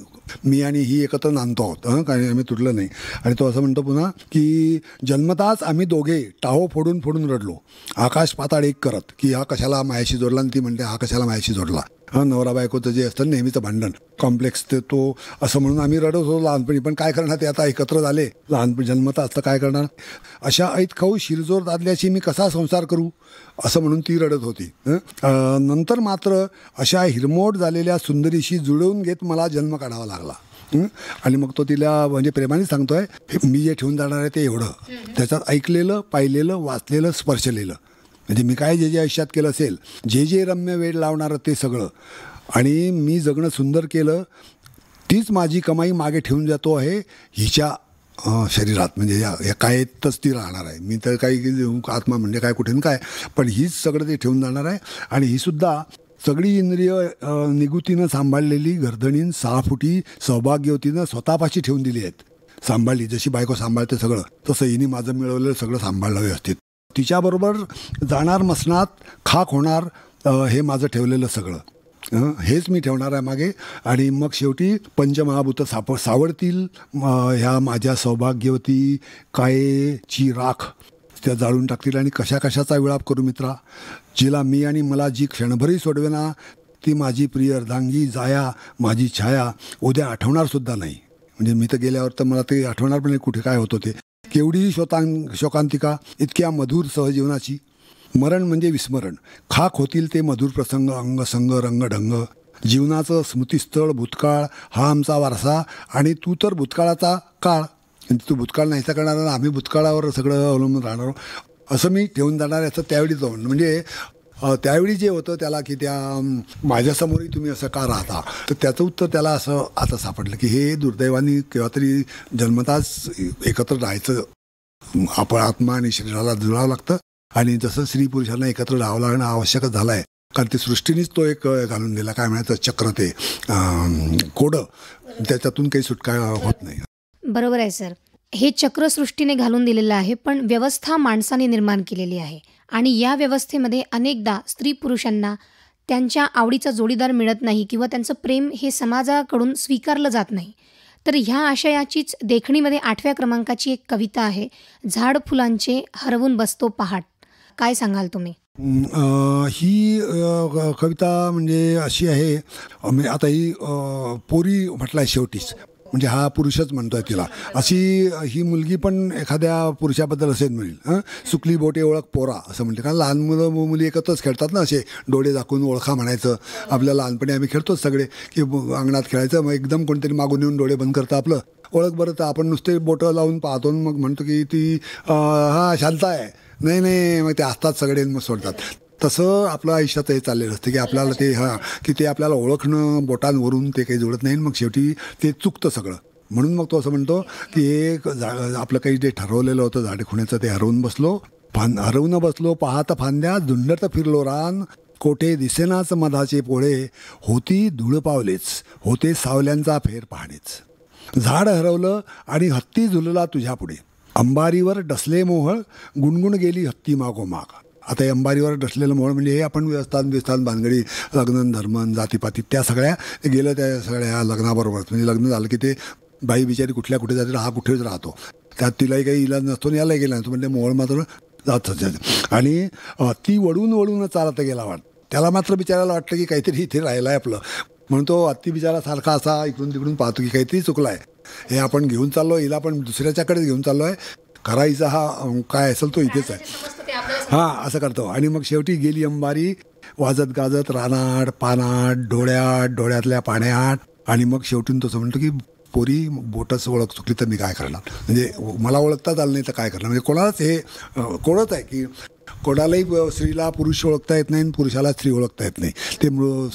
मी आणि ही एकत्र नांदतो आहोत हं कारण आम्ही तुटलं नाही आणि तो असं म्हणतो पुन्हा की जन्मताच आम्ही दोघे टाहो फोडून फोडून रडलो आकाश पाताळ एक करत की हा कशाला मायाशी जोडला आणि ती म्हणते हा कशाला मायाशी जोडला हा नवरा बायकोचं जे असतं नेहमीचं भांडण कॉम्प्लेक्स ते तो असं म्हणून आम्ही रडत होतो लहानपणी पण काय करणार ते आता एकत्र झाले लहानपणी जन्मत असतं काय करणार अशा ऐत खाऊ शिरजोर दादल्याशी मी कसा संसार करू असं म्हणून ती रडत होती नंतर मात्र अशा हिरमोट झालेल्या सुंदरीशी जुळवून घेत मला जन्म काढावा लागला आणि मग तो तिला म्हणजे प्रेमाने सांगतोय मी जे ठेवून जाणार आहे ते एवढं त्याच्यात ऐकलेलं पाहिलेलं वाचलेलं स्पर्शलेलं म्हणजे मी काय जे जे आयुष्यात केलं असेल जे जे रम्य वेळ लावणारं ते सगळं आणि मी जगणं सुंदर केलं तीच माझी कमाई मागे ठेवून जातो आहे हिच्या शरीरात म्हणजे या या कायेतच ती राहणार आहे मी तर काही आत्मा म्हणजे काय कुठे काय पण हीच सगळं ते ठेवून जाणार आहे आणि हीसुद्धा सगळी इंद्रिय निगुतीनं सांभाळलेली गर्दणीन सहा फुटी सहभाग्यवतीनं स्वतःपाशी ठेवून दिली आहेत सांभाळली जशी बायको सांभाळते सगळं तसं हिने माझं मिळवलेलं सगळं सांभाळलं व्यवस्थित तिच्याबरोबर जाणार मसनात खाक होणार हे माझं ठेवलेलं सगळं हेच मी ठेवणार आहे मागे आणि मग शेवटी पंचमहाभूत साप सावडतील ह्या माझ्या सौभाग्यवती कायेची राख त्या जाळून टाकतील आणि कशा कशाचा विळाप करू मित्रा जिला मी आणि मला जी क्षणभरी सोडवेना ती माझी प्रिय अर्धांगी जाया माझी छाया उद्या आठवणारसुद्धा नाही म्हणजे मी तर गेल्यावर तर मला ते आठवणार पण नाही कुठे काय होतं ते केवढी शोतां शोकांतिका इतक्या मधुर सहजीवनाची मरण म्हणजे विस्मरण खाक होतील ते मधुर प्रसंग अंगसंग रंगढंग जीवनाचं स्मृतिस्थळ भूतकाळ हा आमचा वारसा आणि तू तर भूतकाळाचा काळ तू भूतकाळ नाहीसा करणार आम्ही भूतकाळावर सगळं अवलंबून राहणार असं मी ठेवून जाणार याचं त्यावेळी जाऊन म्हणजे त्यावेळी जे होतं त्याला की त्या माझ्यासमोरही तुम्ही असं का राहता तर त्याचं उत्तर त्याला असं आता सापडलं की हे दुर्दैवाने किंवा तरी जन्मताच एकत्र राहायचं आपण आत्मा आणि शरीराला जुळावं लागतं आणि जसं स्त्री पुरुषांना एकत्र राहावं लागणं आवश्यकच झालं आहे कारण ते सृष्टीनेच तो एक घालून दिला काय म्हणायचं चक्र ते कोडं त्याच्यातून काही सुटका होत नाही बरोबर आहे सर हे चक्र सृष्टीने घालून दिलेलं आहे पण व्यवस्था माणसाने निर्माण केलेली आहे आणि या व्यवस्थेमध्ये अनेकदा स्त्री पुरुषांना त्यांच्या आवडीचा जोडीदार मिळत नाही किंवा त्यांचं प्रेम हे समाजाकडून स्वीकारलं जात नाही तर ह्या आशयाचीच देखणीमध्ये आठव्या क्रमांकाची एक कविता आहे झाड फुलांचे हरवून बसतो पहाट काय सांगाल तुम्ही ही कविता म्हणजे अशी आहे आता ही पोरी म्हटलं शेवटीच म्हणजे हा पुरुषच म्हणतोय तिला अशी ही मुलगी पण एखाद्या पुरुषाबद्दल असेच मिळेल हां सुकली बोटे ओळख पोरा असं म्हणते कारण लहान मुलं मुली एकत्रच खेळतात ना असे डोळे दाखवून ओळखा म्हणायचं आपल्या लहानपणी आम्ही खेळतोच सगळे की अंगणात खेळायचं मग एकदम कोणतरी मागून येऊन डोळे बंद करतं आपलं ओळख बरं तर आपण नुसते बोटं लावून पाहतो मग म्हणतो की ती हा शांत आहे नाही नाही मग ते असतात सगळे मग सोडतात तसं आपलं आयुष्यात हे चाललेलं असतं की आपल्याला ते हां की ते आपल्याला ओळखणं बोटांवरून ते काही जुळत नाही मग शेवटी ते चुकतं सगळं म्हणून मग तो असं म्हणतो की एक आपलं काही जे ठरवलेलं होतं झाडे खुण्याचं ते हरवून बसलो फान हरवून बसलो पाहता फांद्या तर फिरलो रान कोठे दिसेनाच मधाचे पोळे होती धुळ पावलेच होते सावल्यांचा फेर पाहणेच झाड हरवलं आणि हत्ती झुलला तुझ्यापुढे अंबारीवर डसले मोहळ गुणगुण गेली हत्ती मागोमाग आता अंबारीवर डसलेलं मोळ म्हणजे हे आपण व्यवस्थान व्यवस्थान भानगडी लग्न धर्मन जातीपाती त्या सगळ्या गेलं त्या सगळ्या लग्नाबरोबरच म्हणजे लग्न झालं की ते बाई बिचारी कुठल्या कुठे जाते हा कुठेच राहतो त्यात तिलाही काही इलाज नसतो आणि यालाही गेला नसतो म्हणजे मोळ मात्र जातच आणि ती वडून वडून चालत गेला वाट त्याला मात्र बिचारायला वाटलं की काहीतरी इथे राहिलं आहे आपलं म्हणून तो अति सारखा असा इकडून तिकडून पाहतो की काहीतरी चुकला आहे हे आपण घेऊन चाललो हिला पण दुसऱ्याच्याकडेच घेऊन चाललो आहे करायचा हा काय असेल तो इथेच आहे हां असं करतो आणि मग शेवटी गेली अंबारी वाजत गाजत रानाड पानाड डोळ्यात डोळ्यातल्या पाण्यात आणि मग शेवटून तसं म्हणतो की पोरी बोटच ओळख चुकली तर मी काय करणार म्हणजे मला ओळखताच आलं नाही तर काय करणार म्हणजे कोणालाच हे कोणच आहे की कोणालाही स्त्रीला पुरुष ओळखता येत नाही पुरुषाला स्त्री ओळखता येत नाही ते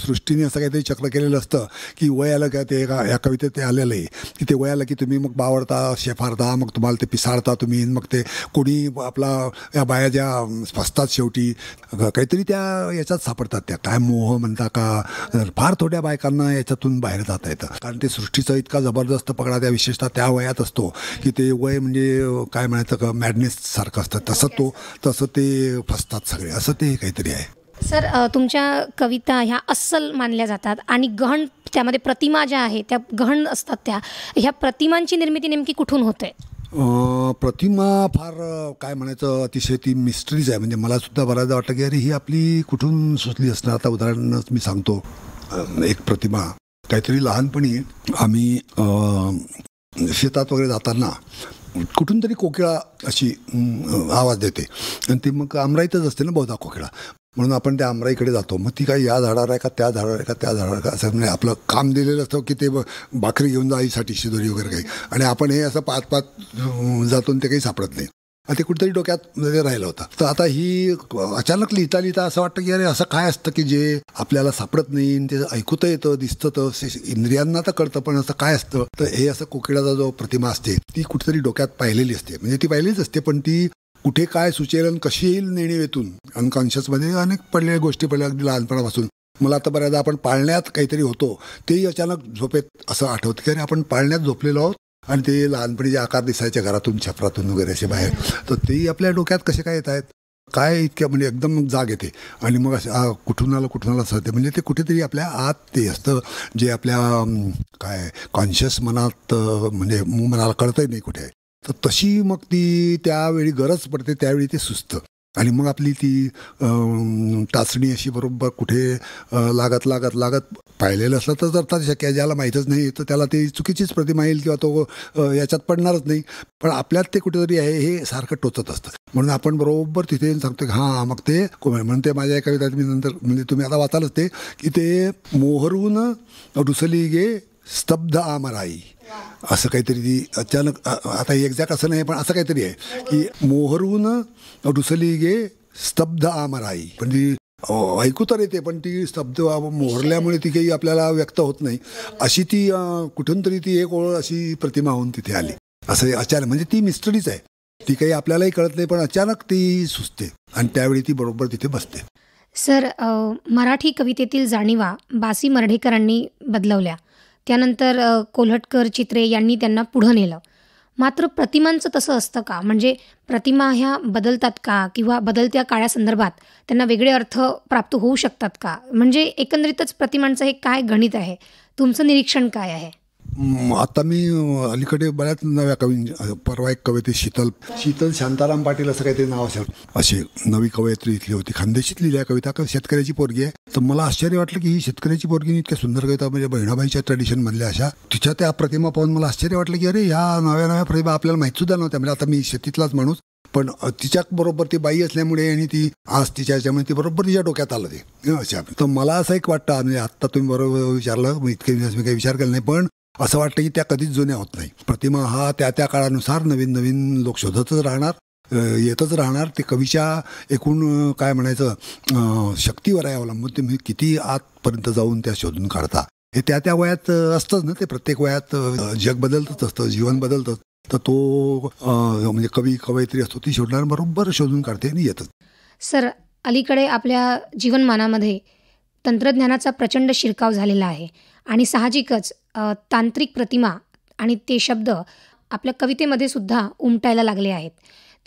सृष्टीने असं काहीतरी चक्र केलेलं असतं की वय आलं का ते एका या कवितेत ते आलेलं आहे की ते वय आलं की तुम्ही मग बावडता शेफारता मग तुम्हाला ते पिसाळता तुम्ही मग ते कोणी आपला या बाया ज्या फसतात शेवटी काहीतरी त्या याच्यात सापडतात त्या काय मोह म्हणता का फार थोड्या बायकांना याच्यातून बाहेर जाता येतं कारण ते सृष्टीचा इतका जबरदस्त पकडा त्या विशेषतः त्या वयात असतो की ते वय म्हणजे काय म्हणायचं मॅडनेस सारखं असतं तसं तो तसं ते वाळीव फसतात सगळे असं ते काहीतरी आहे सर तुमच्या कविता ह्या अस्सल मानल्या जातात आणि गहन त्यामध्ये प्रतिमा ज्या आहेत त्या गहन असतात त्या ह्या प्रतिमांची निर्मिती नेमकी कुठून होते प्रतिमा फार काय म्हणायचं अतिशय ती मिस्ट्रीज आहे म्हणजे मला सुद्धा बऱ्याचदा वाटतं की अरे ही आपली कुठून सुचली असणार आता उदाहरणच मी सांगतो एक प्रतिमा काहीतरी लहानपणी आम्ही शेतात वगैरे जाताना कुठून तरी कोकिळा अशी आवाज देते आणि ती मग आमराईतच असते ना बहुधा कोकिळा म्हणून आपण त्या आमराईकडे जातो मग ती काय या झाडावर आहे का त्या झाडावर आहे का त्या झाडावर का असं म्हणजे आपलं काम दिलेलं असतं की ते भाकरी घेऊन जा आईसाठी शिदोरी वगैरे काही आणि आपण हे असं पाच पाच जातो ते काही सापडत नाही ते कुठेतरी डोक्यात म्हणजे राहिला होता तर आता ही अचानक लिहिता लिहिता असं वाटतं की अरे असं काय असतं की जे आपल्याला सापडत नाही ते ऐकूत येतं दिसतं तर इंद्रियांना तर कळतं पण असं काय असतं तर हे असं कोकिडाचा जो प्रतिमा असते ती कुठेतरी डोक्यात पाहिलेली असते म्हणजे ती पाहिलीच असते पण ती कुठे काय सुचेल आणि कशी येईल नेणीवेतून अनकॉन्शियसमध्ये अनेक पडलेल्या गोष्टी पडल्या अगदी लहानपणापासून मला आता बऱ्याचदा आपण पाळण्यात काहीतरी होतो तेही अचानक झोपेत असं आठवतं की अरे आपण पाळण्यात झोपलेलो आहोत आणि ते लहानपणी जे आकार दिसायचे घरातून छपरातून वगैरे असे बाहेर तर ते आपल्या डोक्यात कसे काय येत आहेत काय इतक्या म्हणजे एकदम जाग येते आणि मग असं कुठून आलं कुठून आलं असं म्हणजे ते कुठेतरी आपल्या आत ते असतं जे आपल्या काय कॉन्शियस मनात म्हणजे मनाला कळतंही नाही कुठे तर तशी मग ती त्यावेळी गरज पडते त्यावेळी ते सुचतं आणि मग आपली ती टाचणी अशी बरोबर कुठे लागत लागत लागत पाहिलेलं असलं तर अर्थात शक्य ज्याला माहीतच नाही तर त्याला ती चुकीचीच प्रतिमा येईल किंवा तो याच्यात पडणारच नाही पण आपल्यात ते कुठेतरी आहे हे सारखं टोचत असतं म्हणून आपण बरोबर तिथे येऊन सांगतो की हां मग ते कोमळ म्हणून ते माझ्या एका कविता मी नंतर म्हणजे तुम्ही आता वाचालच ते की ते मोहरून रुसली गे स्तब्ध आमराई असं काहीतरी ती अचानक आता एक्झॅक्ट असं नाही पण असं काहीतरी आहे की मोहरून रुसली गे स्तब्ध आमराई पण ती ऐकू तर येते पण ती स्तब्ध मोहरल्यामुळे ती काही आपल्याला व्यक्त होत नाही अशी ती कुठून तरी ती एक ओळ अशी प्रतिमा होऊन तिथे आली असं अचानक म्हणजे ती मिस्टरीच आहे ती काही आपल्यालाही कळत नाही पण अचानक ती सुचते आणि त्यावेळी ती बरोबर तिथे बसते सर मराठी कवितेतील जाणीवा बासी मर्ढेकरांनी बदलवल्या त्यानंतर कोल्हटकर चित्रे यांनी त्यांना पुढं नेलं मात्र प्रतिमांचं तसं असतं का म्हणजे प्रतिमा ह्या बदलतात का किंवा बदलत्या काळासंदर्भात त्यांना वेगळे अर्थ प्राप्त होऊ शकतात का म्हणजे एकंदरीतच प्रतिमांचं हे काय गणित आहे तुमचं निरीक्षण काय आहे आता मी अलीकडे बऱ्याच नव्या कवी परवा एक कवयित्री शीतल शीतल शांताराम पाटील असं काहीतरी नाव असेल असे नवी कवयित्री इथली होती खानदेशीत लिहिल्या कविता का शेतकऱ्याची पोरगी आहे तर मला आश्चर्य वाटलं की ही शेतकऱ्याची पोरगी इतक्या सुंदर कविता म्हणजे बहिणाबाईच्या मधल्या अशा तिच्या त्या प्रतिमा पाहून मला आश्चर्य वाटलं की अरे ह्या नव्या नव्या प्रतिमा आपल्याला सुद्धा नव्हत्या म्हणजे आता मी शेतीतलाच माणूस पण तिच्या बरोबर ती बाई असल्यामुळे आणि ती आज तिच्या याच्यामुळे ती बरोबर तिच्या डोक्यात आलं ते अशा तर मला असं एक वाटतं म्हणजे आत्ता तुम्ही बरोबर विचारलं मी इतके मी काही विचार केला नाही पण असं वाटतं की त्या कधीच जुन्या होत नाही प्रतिमा हा त्या त्या काळानुसार नवीन नवीन लोक शोधतच राहणार येतच राहणार ते कवीच्या एकूण काय म्हणायचं शक्तीवर आहे अवलंबून तुम्ही किती आतपर्यंत जाऊन त्या शोधून काढता हे त्या त्या वयात असतंच ना ते प्रत्येक वयात जग बदलतच असतं जीवन बदलतं तर तो म्हणजे कवी कवयित्री असतो ती शोधणार बरोबर शोधून काढते आणि येतच सर अलीकडे आपल्या जीवनमानामध्ये तंत्रज्ञानाचा प्रचंड शिरकाव झालेला आहे आणि साहजिकच तांत्रिक प्रतिमा आणि ते शब्द आपल्या कवितेमध्ये सुद्धा उमटायला लागले आहेत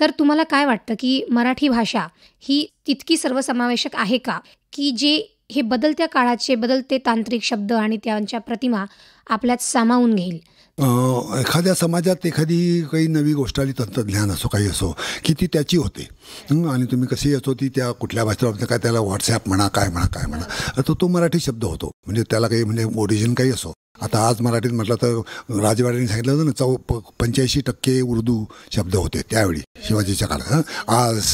तर तुम्हाला काय वाटतं की मराठी भाषा ही तितकी सर्वसमावेशक आहे का की जे हे बदलत्या काळाचे बदलते तांत्रिक शब्द आणि त्यांच्या प्रतिमा आपल्यात सामावून घेईल एखाद्या समाजात एखादी काही नवी गोष्ट आली तंत्रज्ञान असो काही असो की ती त्याची होते आणि तुम्ही कशी असो ती त्या कुठल्या भाषेला काय त्याला व्हॉट्सॲप म्हणा काय म्हणा काय म्हणा तर तो मराठी शब्द होतो म्हणजे त्याला काही म्हणजे ओरिजिन काही असो आता आज मराठीत म्हटलं तर राजवाड्यांनी सांगितलं होतं ना चौ प पंच्याऐंशी टक्के उर्दू शब्द होते त्यावेळी शिवाजीच्या काळात आज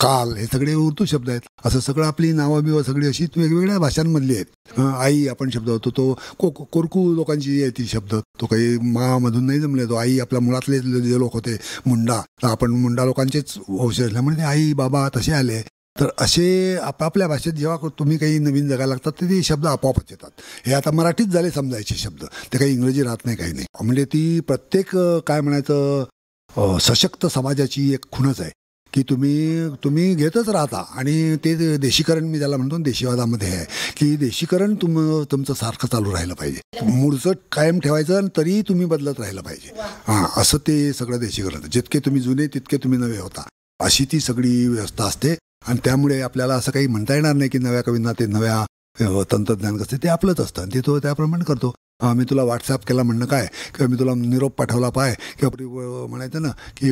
काल हे सगळे उर्दू शब्द आहेत असं सगळं आपली नावं बिवं सगळी अशी वेगवेगळ्या भाषांमधली आहेत आई आपण शब्द होतो तो को कोरकू लोकांची आहे ती शब्द तो काही मामधून नाही जमले तो आई आपल्या मुळातले जे लोक होते मुंडा तर आपण मुंडा लोकांचेच वंश असल्यामुळे ते आई बाबा तसे आले तर असे आपापल्या भाषेत जेव्हा तुम्ही काही नवीन जगायला लागतात ते शब्द आपोआपच येतात हे आता मराठीत झाले समजायचे शब्द ते काही इंग्रजी राहत नाही काही नाही म्हणजे ती प्रत्येक काय म्हणायचं सशक्त समाजाची एक खुणच आहे की तुम्ही तुम्ही घेतच राहता आणि ते देशीकरण मी ज्याला म्हणतो देशीवादामध्ये आहे की देशीकरण तुम तुमचं सारखं चालू राहिलं पाहिजे मूळचं कायम ठेवायचं आणि तरी तुम्ही बदलत राहिलं पाहिजे हां असं ते सगळं देशीकरण जितके तुम्ही जुने तितके तुम्ही नवे होता अशी ती सगळी व्यवस्था असते आणि त्यामुळे आपल्याला असं काही म्हणता येणार नाही की नव्या कवींना ते नव्या तंत्रज्ञान कसं ते आपलंच असतं आणि ते तो त्याप्रमाणे करतो मी तुला व्हॉट्सअप केला म्हणणं काय किंवा मी तुला निरोप पाठवला पाय किंवा म्हणायचं ना की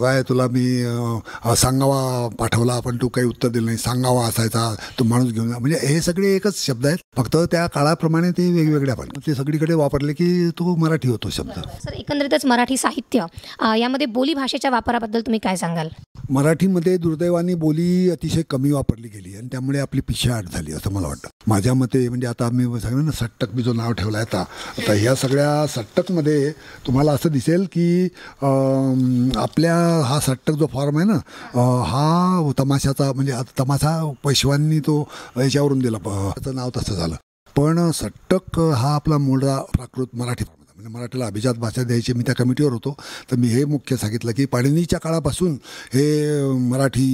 काय तुला मी सांगावा पाठवला पण तू काही उत्तर दिलं नाही सांगावा असायचा तो माणूस घेऊन म्हणजे हे सगळे एकच शब्द आहेत फक्त त्या काळाप्रमाणे ते वेगवेगळे आपण ते सगळीकडे वापरले की तो मराठी होतो शब्द सर एकंदरीतच मराठी साहित्य यामध्ये बोली भाषेच्या वापराबद्दल तुम्ही काय सांगाल मराठीमध्ये दुर्दैवाने बोली अतिशय कमी वापरली गेली आणि त्यामुळे आपली पिछाआट झाली असं मला वाटतं माझ्या मते म्हणजे आता मी सांगितलं ना सट्टक मी जो नाव ठेवला आहे होता आता ह्या सगळ्या सट्टकमध्ये तुम्हाला असं दिसेल की आपल्या हा सट्टक जो फॉर्म आहे ना हा तमाशाचा म्हणजे तमाशा पैशवांनी तो याच्यावरून दिला त्याचं नाव तसं झालं पण सट्टक हा आपला मूळा प्राकृत मराठी म्हणजे मराठीला अभिजात भाषा द्यायची मी त्या कमिटीवर होतो तर मी हे मुख्य सांगितलं की पाणिनीच्या काळापासून हे मराठी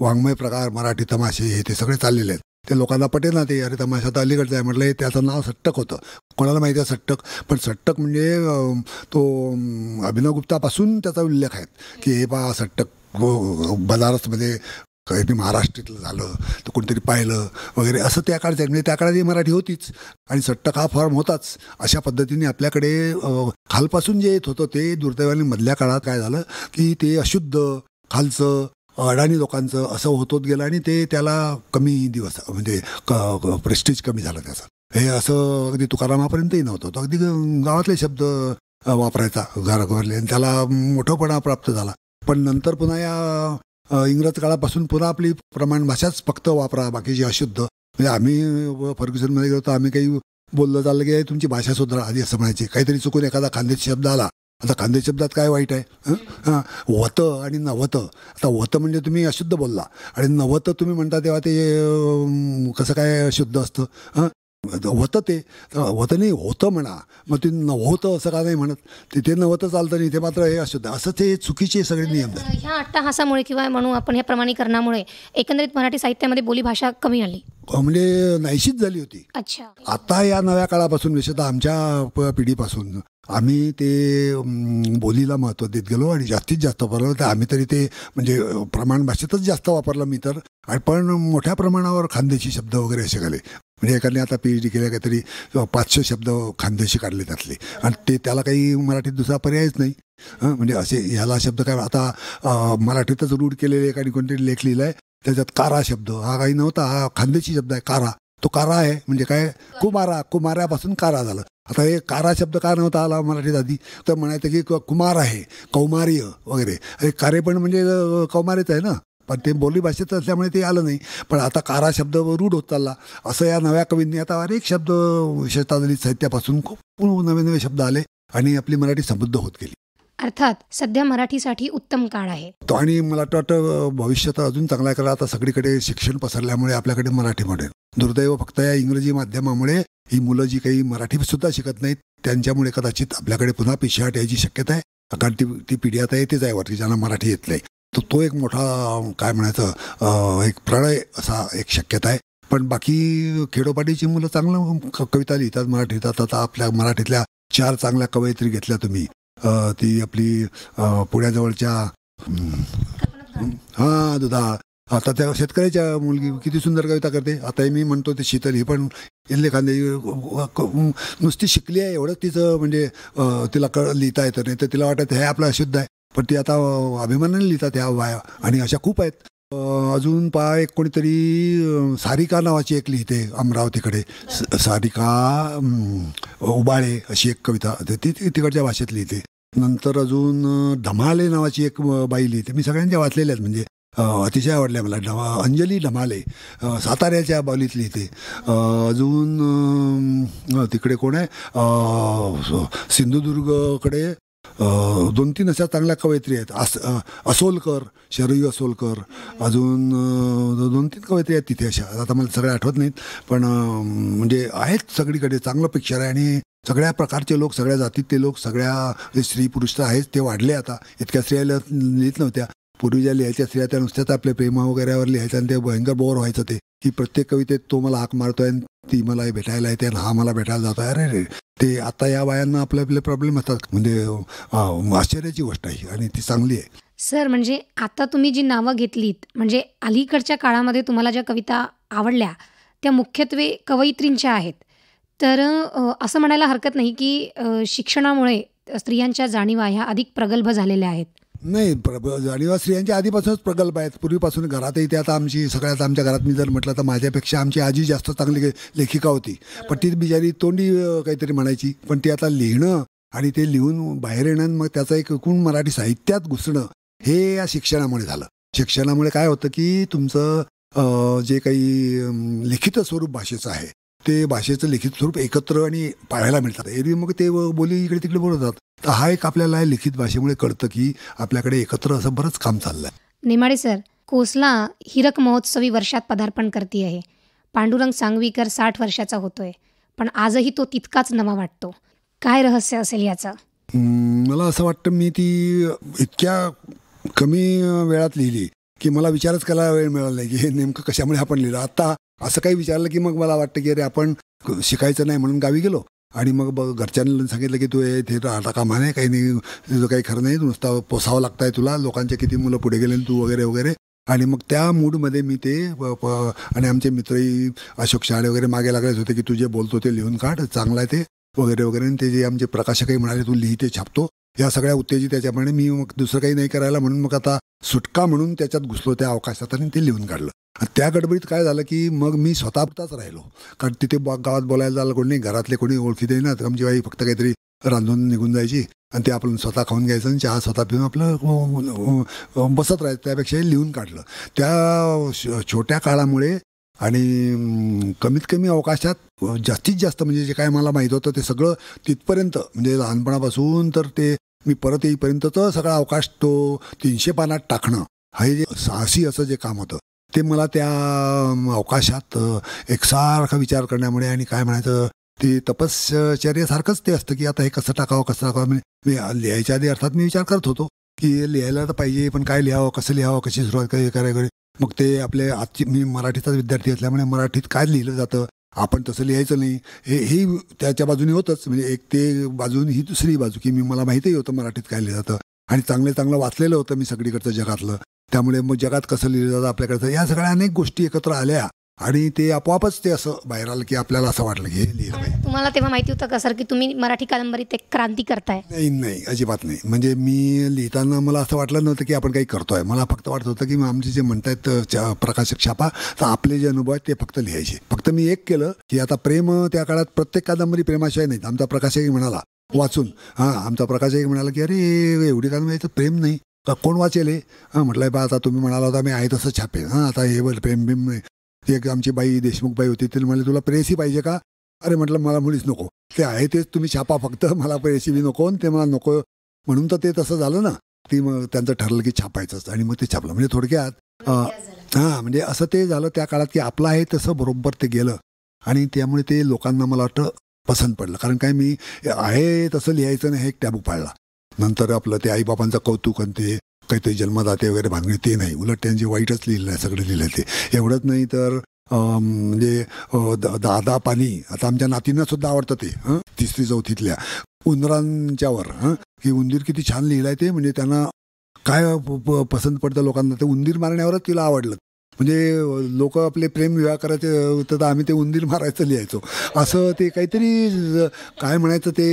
वाङ्मय प्रकार मराठी तमाशे हे ते सगळे चाललेले आहेत ते लोकांना ना ते अरे तमाशा आता अलीकडचं आहे म्हटलं त्याचं नाव सट्टक होतं कोणाला माहिती आहे सट्टक पण सट्टक म्हणजे तो अभिनव गुप्तापासून त्याचा उल्लेख आहे की हे बा सट्टक हो, हो, बनारसमध्ये काही महाराष्ट्रातलं झालं तर कोणतरी पाहिलं वगैरे असं त्या काळचं म्हणजे त्या काळात मराठी होतीच आणि सट्टक हा फॉर्म होताच अशा पद्धतीने आपल्याकडे खालपासून जे येत होतं ते दुर्दैवाने मधल्या काळात काय झालं की ते अशुद्ध खालचं अडाणी लोकांचं असं होत गेलं आणि ते त्याला कमी दिवस म्हणजे क प्रेस्टिज कमी झालं त्याचं हे असं अगदी तुकारामापर्यंतही नव्हतं अगदी गावातले शब्द वापरायचा घराघरले आणि त्याला मोठंपणा प्राप्त झाला पण नंतर पुन्हा या इंग्रज काळापासून पुन्हा आपली प्रमाण भाषाच फक्त वापरा बाकीची अशुद्ध म्हणजे आम्ही फर्ग्युसनमध्ये गेलो तर आम्ही काही बोललं चाललं की तुमची भाषा सुधारा आधी असं म्हणायची काहीतरी चुकून एखादा खांद्यात शब्द आला आता कांदे शब्दात काय वाईट आहे हां आणि नवतं आता वतं म्हणजे तुम्ही अशुद्ध बोलला आणि नवतं तुम्ही म्हणता तेव्हा ते कसं काय शुद्ध असतं हां होतं ते होतं नाही होतं म्हणा मग ते नव्हतं असं का नाही म्हणत तिथे नव्हतं चालतं नाही ते मात्र हे अशुद्ध असं ते चुकीचे सगळे नियम ह्या अट्टहासामुळे किंवा म्हणू आपण ह्या प्रमाणीकरणामुळे एकंदरीत मराठी साहित्यामध्ये बोलीभाषा कमी आली म्हणजे नाहीशीच झाली होती अच्छा आता या नव्या काळापासून विशेषतः आमच्या पिढीपासून आम्ही ते बोलीला महत्त्व देत गेलो आणि जास्तीत जास्त वापरलं तर आम्ही तरी ते म्हणजे प्रमाण भाषेतच जास्त वापरलं मी तर आणि पण मोठ्या प्रमाणावर खानदेशी शब्द वगैरे असे गेले म्हणजे एकाने आता पी एच डी केल्या काहीतरी पाचशे शब्द खानदेशी काढले त्यातले आणि ते त्याला काही मराठीत दुसरा पर्यायच नाही म्हणजे असे ह्याला शब्द काय आता मराठीतच रूढ केलेले एकाने कोणतरी लेख लिहिला आहे त्याच्यात कारा शब्द हा काही नव्हता हा खानदेशी शब्द आहे कारा तो कारा आहे म्हणजे काय कुमारा कुमाऱ्यापासून कारा झालं आता हे कारा शब्द का नव्हता आला मराठीत आधी तर म्हणायचं की कुमार आहे कौमार्य वगैरे अरे कारे पण म्हणजे कौमार्यच आहे ना पण ते बोली भाषेत असल्यामुळे ते आलं नाही पण आता कारा शब्द रूढ होत चालला असं या नव्या कवींनी आता अनेक शब्द विशेषतः साहित्यापासून खूप नवे नवे शब्द आले आणि आपली मराठी समृद्ध होत गेली अर्थात सध्या मराठीसाठी उत्तम काळ आहे तो आणि मला वाटतं भविष्यात अजून चांगला करा आता सगळीकडे शिक्षण पसरल्यामुळे आपल्याकडे मराठी म्हणेल दुर्दैव फक्त या इंग्रजी माध्यमामुळे ही मुलं जी काही मराठी सुद्धा शिकत नाहीत त्यांच्यामुळे कदाचित आपल्याकडे पुन्हा पिशाट यायची शक्यता आहे कारण ती ती पिढी आता येतेच आहे वरती ज्यांना मराठी येत नाही तर तो एक मोठा काय म्हणायचं एक प्रळय असा एक शक्यता आहे पण बाकी खेडोपाडीची मुलं चांगलं कविता लिहितात लिहितात आता आपल्या मराठीतल्या चार चांगल्या कवयित्री घेतल्या तुम्ही ती आपली पुण्याजवळच्या हां दुधा आता त्या शेतकऱ्याच्या मुलगी किती सुंदर कविता करते आता मी म्हणतो ते शीतल ही पण इल्ले नुसती शिकली आहे एवढंच तिचं म्हणजे तिला क लिहिता येतं नाही तर तिला वाटत हे आपला अशुद्ध आहे पण ती आता अभिमानाने लिहितात ह्या वाया आणि अशा खूप आहेत अजून पा एक कोणीतरी सारिका नावाची एक लिहिते अमरावतीकडे सारिका उबाळे अशी एक कविता ती तिकडच्या भाषेत लिहिते नंतर अजून ढमाले नावाची एक बाई लिहित मी सगळ्यांच्या आहेत म्हणजे अतिशय आवडल्या मला ढमा अंजली ढमाले साताऱ्याच्या बावलीत लिहिते अजून तिकडे कोण आहे सिंधुदुर्गकडे दोन तीन अशा चांगल्या कवयित्री आहेत आस असोलकर शरयू असोलकर अजून दोन तीन कवयित्री आहेत तिथे अशा आता मला सगळ्या आठवत नाहीत पण म्हणजे आहेत सगळीकडे चांगलं पिक्चर आहे आणि सगळ्या प्रकारचे लोक सगळ्या जातीतले लोक सगळ्या स्त्री पुरुष आहेत ते वाढले आता इतक्या स्त्रिया लिहित नव्हत्या पूर्वी ज्या लिहायच्या स्त्रिया त्या नुसत्याच आपल्या प्रेमा वगैरेवर लिहायचं आणि ते भयंकर बोर व्हायचं ते की प्रत्येक कवितेत तो मला हाक मारतोय ती मला भेटायला येते हा मला भेटायला जातोय अरे रे ते आता या बायांना आपले आपले प्रॉब्लेम असतात म्हणजे आश्चर्याची गोष्ट आहे आणि ती चांगली आहे सर म्हणजे आता तुम्ही जी नावं घेतलीत म्हणजे अलीकडच्या काळामध्ये तुम्हाला ज्या कविता आवडल्या त्या मुख्यत्वे कवयित्रींच्या आहेत तर असं म्हणायला हरकत नाही की शिक्षणामुळे स्त्रियांच्या जाणीवा ह्या अधिक प्रगल्भ झालेल्या आहेत नाही जाणीवा स्त्रियांच्या आधीपासूनच प्रगल्भ आहेत पूर्वीपासून घरातही ते आता आमची सगळ्यात आमच्या घरात मी जर म्हटलं तर माझ्यापेक्षा आमची आजी जास्त चांगली लेखिका होती पण ती बिचारी तोंडी काहीतरी म्हणायची पण ती आता लिहिणं आणि ते लिहून बाहेर येणं मग त्याचा एक एकूण मराठी साहित्यात घुसणं हे या शिक्षणामुळे झालं शिक्षणामुळे काय होतं की तुमचं जे काही लिखित स्वरूप भाषेचं आहे ते भाषेचं लिखित स्वरूप एकत्र आणि पाहायला मिळतात एरवी मग ते बोली इकडे तिकडे बोलतात तर हा एक आपल्याला लिखित भाषेमुळे कळतं की आपल्याकडे एकत्र असं बरंच काम चाललं आहे सर कोसला हिरक महोत्सवी वर्षात पदार्पण करते आहे पांडुरंग सांगवीकर साठ वर्षाचा होतोय पण आजही तो तितकाच नवा वाटतो काय रहस्य असेल याचा मला असं वाटतं मी ती इतक्या कमी वेळात लिहिली की मला विचारच करायला वेळ मिळाला नाही की हे नेमकं कशामुळे आपण लिहिलं आता असं काही विचारलं की मग मला वाटतं की अरे आपण शिकायचं नाही म्हणून गावी गेलो आणि मग घरच्यांना सांगितलं की तू हे ते आता कामा नाही काही नाही तुझं काही खरं नाही नुसता पोसावं लागतं आहे तुला लोकांच्या किती मुलं पुढे गेले तू वगैरे वगैरे आणि मग त्या मूडमध्ये मी ते आणि आमचे मित्रही अशोक शाळे वगैरे मागे लागलेच होते की तू जे बोलतो ते लिहून काढ चांगला आहे ते वगैरे वगैरे आणि ते जे आमचे प्रकाशकही म्हणाले तू ते छापतो या सगळ्या उत्तेजित त्याच्यामुळे मी मग दुसरं काही नाही करायला म्हणून मग आता सुटका म्हणून त्याच्यात घुसलो त्या अवकाशात आणि ते लिहून काढलं आणि त्या गडबडीत काय झालं की मग मी स्वतःच राहिलो कारण तिथे गावात बोलायला झालं कोणी घरातले कोणी ओळखी ना तर आमची बाई फक्त काहीतरी रांधून निघून जायची आणि ते आपण स्वतः खाऊन घ्यायचं आणि चहा स्वतः पिऊन आपलं बसत राहायचं त्यापेक्षाही लिहून काढलं त्या छोट्या काळामुळे आणि कमीत कमी अवकाशात जास्तीत जास्त म्हणजे जे काय मला माहीत होतं ते सगळं तिथपर्यंत म्हणजे लहानपणापासून तर ते मी परत येईपर्यंतच सगळा अवकाश तो तीनशे पानात टाकणं हे जे साहसी असं जे काम होतं ते मला त्या अवकाशात एकसारखा विचार करण्यामुळे आणि काय म्हणायचं ते तपश्चर्यासारखंच ते असतं की आता हे कसं टाकावं कसं टाकावं म्हणजे मी लिहायच्या आधी अर्थात मी विचार करत होतो की लिहायला तर पाहिजे पण काय लिहावं कसं लिहावं कशी सुरुवात करायची करावी मग ते आपले आजची मी मराठीचाच विद्यार्थी असल्यामुळे मराठीत काय लिहिलं जातं आपण तसं लिहायचं नाही हे ही त्याच्या बाजूने होतंच म्हणजे एक ते बाजून ही दुसरी बाजू की मी मला माहितीही होतं मराठीत काय लिहिलं जातं आणि चांगलं चांगलं वाचलेलं होतं मी सगळीकडचं जगातलं त्यामुळे मग जगात कसं लिहिलं जातं आपल्याकडचं या सगळ्या अनेक गोष्टी एकत्र आल्या आणि ते आपोआपच ते असं बाहेर आलं की आपल्याला असं वाटलं की हे लिहिलं तुम्हाला तेव्हा माहिती होतं का सर की तुम्ही मराठी कादंबरी ते क्रांती करताय नाही नाही अजिबात नाही म्हणजे मी लिहिताना मला असं वाटलं नव्हतं की आपण काही करतोय मला फक्त वाटत होतं की आमचे जे म्हणतायत प्रकाशक छापा तर आपले जे अनुभव आहेत ते फक्त लिहायचे फक्त मी एक केलं की आता प्रेम त्या काळात प्रत्येक कादंबरी प्रेमाशिवाय नाही आमचा प्रकाशक म्हणाला वाचून हा आमचा प्रकाशक म्हणाला की अरे एवढी कादंबरी तर प्रेम नाही का कोण वाचेल हे हां बा आता तुम्ही म्हणाला होता मी आहे तसं छापे हा आता हे बोल प्रेम बिम ती एक आमची बाई देशमुख बाई होती ती म्हणले तुला प्रेसी पाहिजे का अरे म्हटलं मला मुलीच नको ते आहे तेच तुम्ही छापा फक्त मला प्रेसी बी नको ते मला नको म्हणून तर ते तसं झालं ना ती मग त्यांचं ठरलं की छापायचंच आणि मग ते छापलं म्हणजे थोडक्यात म्हणजे हां म्हणजे असं ते झालं त्या काळात की आपलं आहे तसं बरोबर ते गेलं आणि त्यामुळे ते लोकांना मला वाटतं पसंत पडलं कारण काय मी आहे तसं लिहायचं नाही हे एक टॅबू पाळला नंतर आपलं ते आईबाबांचं कौतुक आणि ते काहीतरी जन्मदाते वगैरे भांगणे ते नाही उलट त्यांचे वाईटच लिहिलं आहे सगळं लिहिलं ते एवढंच नाही तर म्हणजे दादा पाणी आता आमच्या नातींना सुद्धा आवडतं ते हं तिसरी चौथीतल्या उंदरांच्यावर हं की उंदीर किती छान लिहिलं ते म्हणजे त्यांना काय पसंत पडतं लोकांना ते उंदीर मारण्यावरच तिला आवडलं म्हणजे लोक आपले प्रेम विवाह करायचे तर आम्ही ते उंदीर मारायचं लिहायचो असं ते काहीतरी काय म्हणायचं ते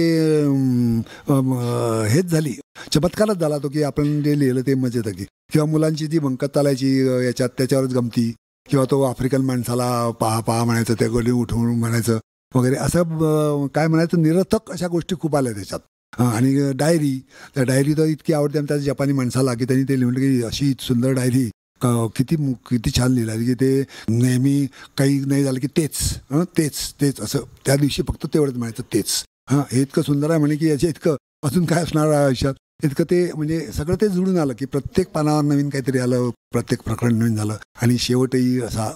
हेच झाली चमत्कारच झाला तो की आपण जे लिहिलं ते मजेत म्हणजे की किंवा मुलांची जी बंकत चालायची याच्यात त्याच्यावरच गमती किंवा तो आफ्रिकन माणसाला पहा पहा म्हणायचं त्या गोली उठवून म्हणायचं वगैरे असं काय म्हणायचं निरर्थक अशा गोष्टी खूप आल्या त्याच्यात आणि डायरी त्या डायरी तर इतकी आवडते आणि त्या जपानी माणसाला की त्यांनी ते लिहून की अशी सुंदर डायरी किती किती छान लिहिलं की म्हणजे ते नेहमी काही नाही झालं की तेच हां तेच तेच असं त्या दिवशी फक्त तेवढंच म्हणायचं तेच हां हे इतकं सुंदर आहे म्हणे की याच्या इतकं अजून काय असणार आहे आयुष्यात इतकं ते म्हणजे सगळं ते जुळून आलं की प्रत्येक पानावर नवीन काहीतरी आलं प्रत्येक प्रकरण नवीन झालं आणि शेवटही असा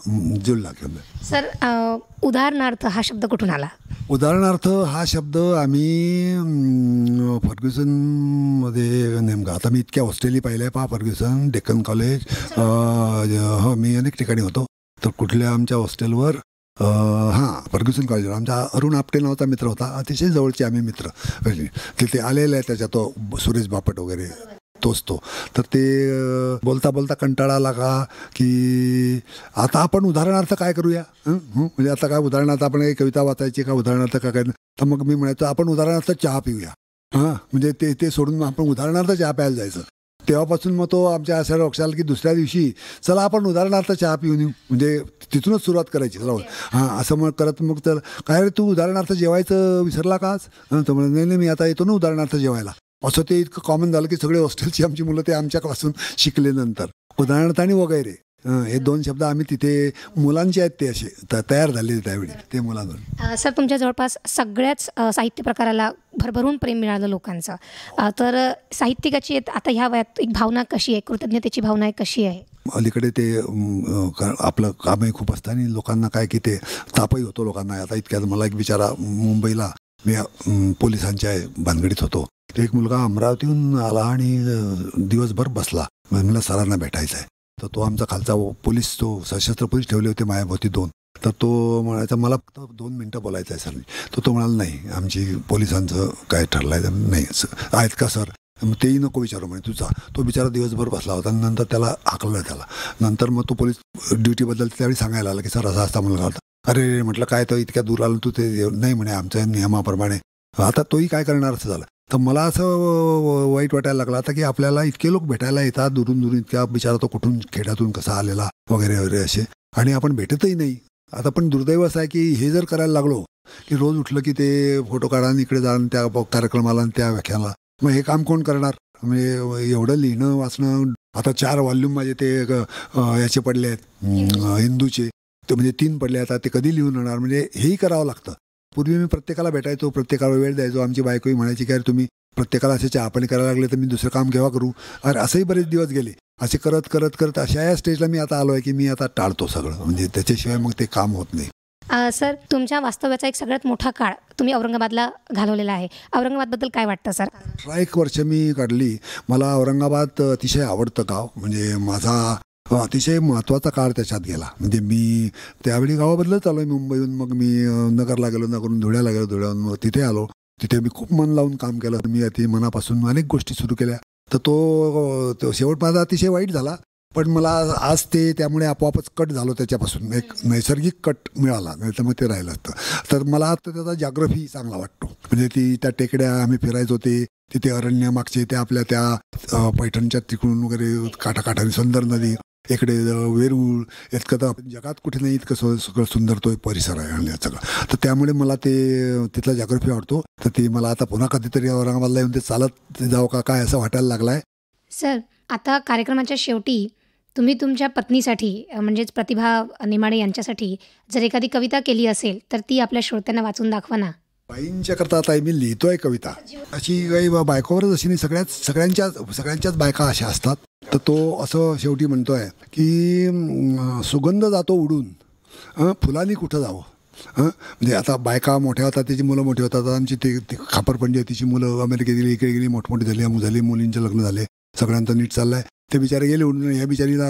जुळ लागला सर उदाहरणार्थ हा शब्द कुठून आला उदाहरणार्थ हा शब्द आम्ही फर्ग्युसन मध्ये नेमका आता मी इतक्या हॉस्टेली पाहिल्या पहा फर्ग्युसन डेक्कन कॉलेज हो मी अनेक ठिकाणी होतो तर कुठल्या आमच्या हॉस्टेलवर हां फर्ग्युसन कॉलेज आमचा अरुण आपटे नावाचा मित्र होता अतिशय जवळचे आम्ही मित्र तिथे म्हणजे आलेले आहे त्याच्या तो सुरेश बापट वगैरे तोच तो तर ते बोलता बोलता कंटाळा आला का की आता आपण उदाहरणार्थ काय करूया म्हणजे आता काय उदाहरणार्थ आपण काही कविता वाचायची का उदाहरणार्थ काय काय तर मग मी म्हणायचो आपण उदाहरणार्थ चहा पिऊया हां म्हणजे ते ते सोडून आपण उदाहरणार्थ चहा प्यायला जायचं तेव्हापासून मग तो आमच्या असा लक्षात की दुसऱ्या दिवशी चला आपण उदाहरणार्थ चहा पिऊन येऊ म्हणजे तिथूनच सुरुवात करायची चला हां असं मग करत मग तर काय रे तू उदाहरणार्थ जेवायचं विसरला काच म्हणजे म्हणजे नाही नाही मी आता येतो ना उदाहरणार्थ जेवायला असं ते इतकं कॉमन झालं की सगळे हॉस्टेलची आमची मुलं ते आमच्यापासून शिकले नंतर उदाहरणार्थ आणि वगैरे हे दोन शब्द आम्ही तिथे मुलांचे आहेत ते असे तयार झालेले त्यावेळी ते मुलांवर सर तुमच्या जवळपास सगळ्याच साहित्य प्रकाराला भरभरून प्रेम मिळालं लोकांचं तर साहित्यिकाची आता ह्या वयात एक भावना कशी आहे कृतज्ञतेची भावना कशी आहे अलीकडे ते आपलं कामही खूप असतं आणि लोकांना काय की ते तापही होतो लोकांना आता इतक्यात मला एक विचारा मुंबईला मी पोलिसांच्या भानगडीत होतो एक मुलगा अमरावतीहून आला आणि दिवसभर बसला मला सरांना भेटायचं आहे तर तो आमचा खालचा पोलीस तो सशस्त्र पोलीस ठेवले होते मायाभोवती दोन तर तो म्हणायचा मला फक्त दोन मिनटं बोलायचं आहे सर तर तो म्हणाला नाही आमची पोलिसांचं काय ठरलं आहे नाही आहेत का सर मग तेही नको विचारू म्हणे तुझा तो बिचारा दिवसभर बसला होता नंतर त्याला आकलं त्याला नंतर मग तो पोलीस ड्युटीबद्दल त्यावेळी सांगायला आला की सर असा असता मुलगा होता अरे म्हटलं काय तर इतक्या दूर आलं तू ते नाही म्हणे आमच्या नियमाप्रमाणे आता तोही काय करणार असं झालं तर मला असं वाईट वाटायला लागलं आता की आपल्याला इतके लोक भेटायला येतात दुरून दुरून इतक्या बिचारा तो कुठून खेड्यातून कसा आलेला वगैरे वगैरे असे आणि आपण भेटतही नाही आता पण दुर्दैव असं आहे की हे जर करायला लागलो की रोज उठलं की ते फोटो काढा इकडे जा त्या कार्यक्रमाला आणि त्या व्याख्याला मग हे काम कोण करणार म्हणजे एवढं लिहिणं वाचणं आता चार व्हॉल्यूम माझे ते याचे पडले आहेत हिंदूचे ते म्हणजे तीन पडले आता ते कधी लिहून येणार म्हणजे हेही करावं लागतं पूर्वी मी प्रत्येकाला भेटायचो प्रत्येकाला वेळ द्यायचो आमची बायकोही म्हणायची की अरे तुम्ही प्रत्येकाला असे पण करायला लागले तर मी दुसरं काम केव्हा करू अरे असेही बरेच दिवस गेले असे करत करत करत अशा या स्टेजला मी आता आलो आहे की मी आता टाळतो सगळं म्हणजे त्याच्याशिवाय मग ते काम होत नाही सर तुमच्या वास्तव्याचा एक सगळ्यात मोठा काळ तुम्ही औरंगाबादला घालवलेला आहे औरंगाबादबद्दल काय वाटतं सर अठरा एक वर्ष मी काढली मला औरंगाबाद अतिशय आवडतं गाव म्हणजे माझा अतिशय महत्वाचा काळ त्याच्यात गेला म्हणजे मी त्यावेळी गावाबद्दलच आलो मुंबईहून मग मी नगरला गेलो नगरून धुळ्याला गेलो धुळ्याहून मग तिथे आलो तिथे मी खूप मन लावून काम केलं मी अति मनापासून अनेक गोष्टी सुरू केल्या तर तो, शेवट माझा अतिशय वाईट झाला पण मला आज ते त्यामुळे आपोआपच कट झालो त्याच्यापासून एक नैसर्गिक कट मिळाला नाही तर मग ते राहिलं असतं तर मला आता त्याचा जॉग्रफी चांगला वाटतो म्हणजे ती त्या टेकड्या आम्ही फिरायचो होते तिथे अरण्य मागचे ते आपल्या त्या पैठणच्या तिकडून वगैरे काठाकाठाने सुंदर नदी इकडे वेरूळ इतकं तर जगात कुठे नाही इतकं सगळं सुंदर तो परिसर आहे आणि सगळं तर त्यामुळे मला ते तिथला जॉग्रफी आवडतो तर ते मला आता पुन्हा कधीतरी औरंगाबादला येऊन ते चालत जाऊ का काय असं वाटायला लागलाय सर आता कार्यक्रमाच्या शेवटी तुम्ही तुमच्या पत्नीसाठी म्हणजेच प्रतिभा निमाडे यांच्यासाठी जर एखादी कविता केली असेल तर ती आपल्या श्रोत्यांना वाचून दाखवा ना बाईंच्या करता आता मी लिहितोय कविता अशी काही बायकोवरच अशी नाही सगळ्याच सगळ्यांच्याच सगळ्यांच्याच बायका अशा असतात तर तो असं शेवटी म्हणतोय की सुगंध जातो उडून फुलांनी कुठं जावं हां म्हणजे आता बायका मोठ्या होतात त्याची मुलं मोठी होतात आमची ते खापरपंडी तिची मुलं अमेरिकेत गेली इकडे गेली मोठमोठी झाली झाली मुलींचे लग्न झाले सगळ्यांचं नीट चाललं आहे ते बिचारे गेले उडून या बिचारीला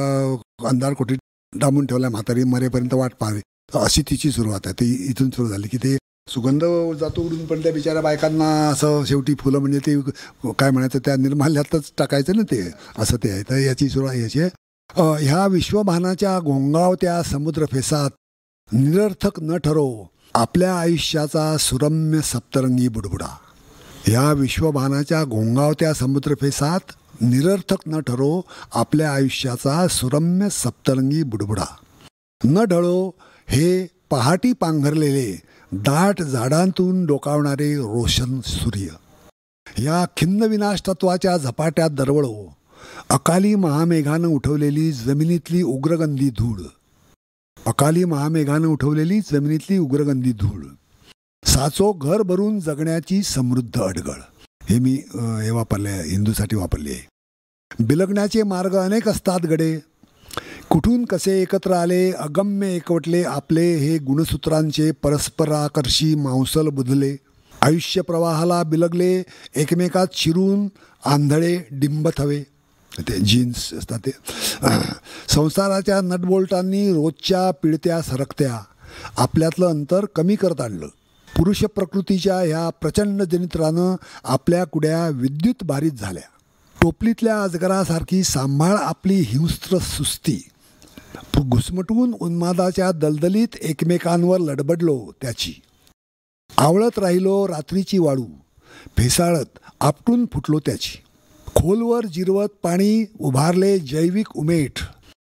अंधार कोठे डांबून ठेवला म्हातारी मरेपर्यंत वाट पाहावी अशी तिची सुरुवात आहे ती इथून सुरू झाली की ते सुगंध जातो उडून पण त्या बिचाऱ्या बायकांना असं शेवटी फुलं म्हणजे ते काय म्हणायचं त्या निर्माल्यातच टाकायचं ना ते असं ते आहे तर याची सुरुवात याची आहे ह्या विश्वभानाच्या गोंगावत्या समुद्रफेसात निरर्थक न ठरो आपल्या आयुष्याचा सुरम्य सप्तरंगी बुडबुडा ह्या विश्वभानाच्या गोंगावत्या समुद्रफेसात निरर्थक न ठरो आपल्या आयुष्याचा सुरम्य सप्तरंगी बुडबुडा न ढळो हे पहाटी पांघरलेले दाट झाडांतून डोकावणारे रोशन सूर्य या विनाश तत्वाच्या झपाट्यात दरवळो अकाली महामेघानं उठवलेली जमिनीतली उग्रगंधी धूळ अकाली महामेघानं उठवलेली जमिनीतली उग्रगंधी धूळ साचो घर भरून जगण्याची समृद्ध अडगळ हे मी हे वापरले हिंदूसाठी वापरले बिलगण्याचे मार्ग अनेक असतात गडे कुठून कसे एकत्र आले अगम्य एकवटले आपले हे गुणसूत्रांचे परस्पराकर्षी मांसल बुधले आयुष्य प्रवाहाला बिलगले एकमेकात शिरून आंधळे डिंबत हवे ते जीन्स असतात ते संसाराच्या नटबोल्टांनी रोजच्या पिळत्या सरकत्या आपल्यातलं अंतर कमी करत आणलं पुरुष प्रकृतीच्या ह्या प्रचंड जनित्रानं आपल्या कुड्या विद्युत बारीत झाल्या टोपलीतल्या अजगरासारखी सांभाळ आपली हिंस्त्र सुस्ती घुसमटून उन्मादाच्या दलदलीत एकमेकांवर लडबडलो त्याची आवळत राहिलो रात्रीची वाळू भेसाळत आपटून फुटलो त्याची खोलवर जिरवत पाणी उभारले जैविक उमेठ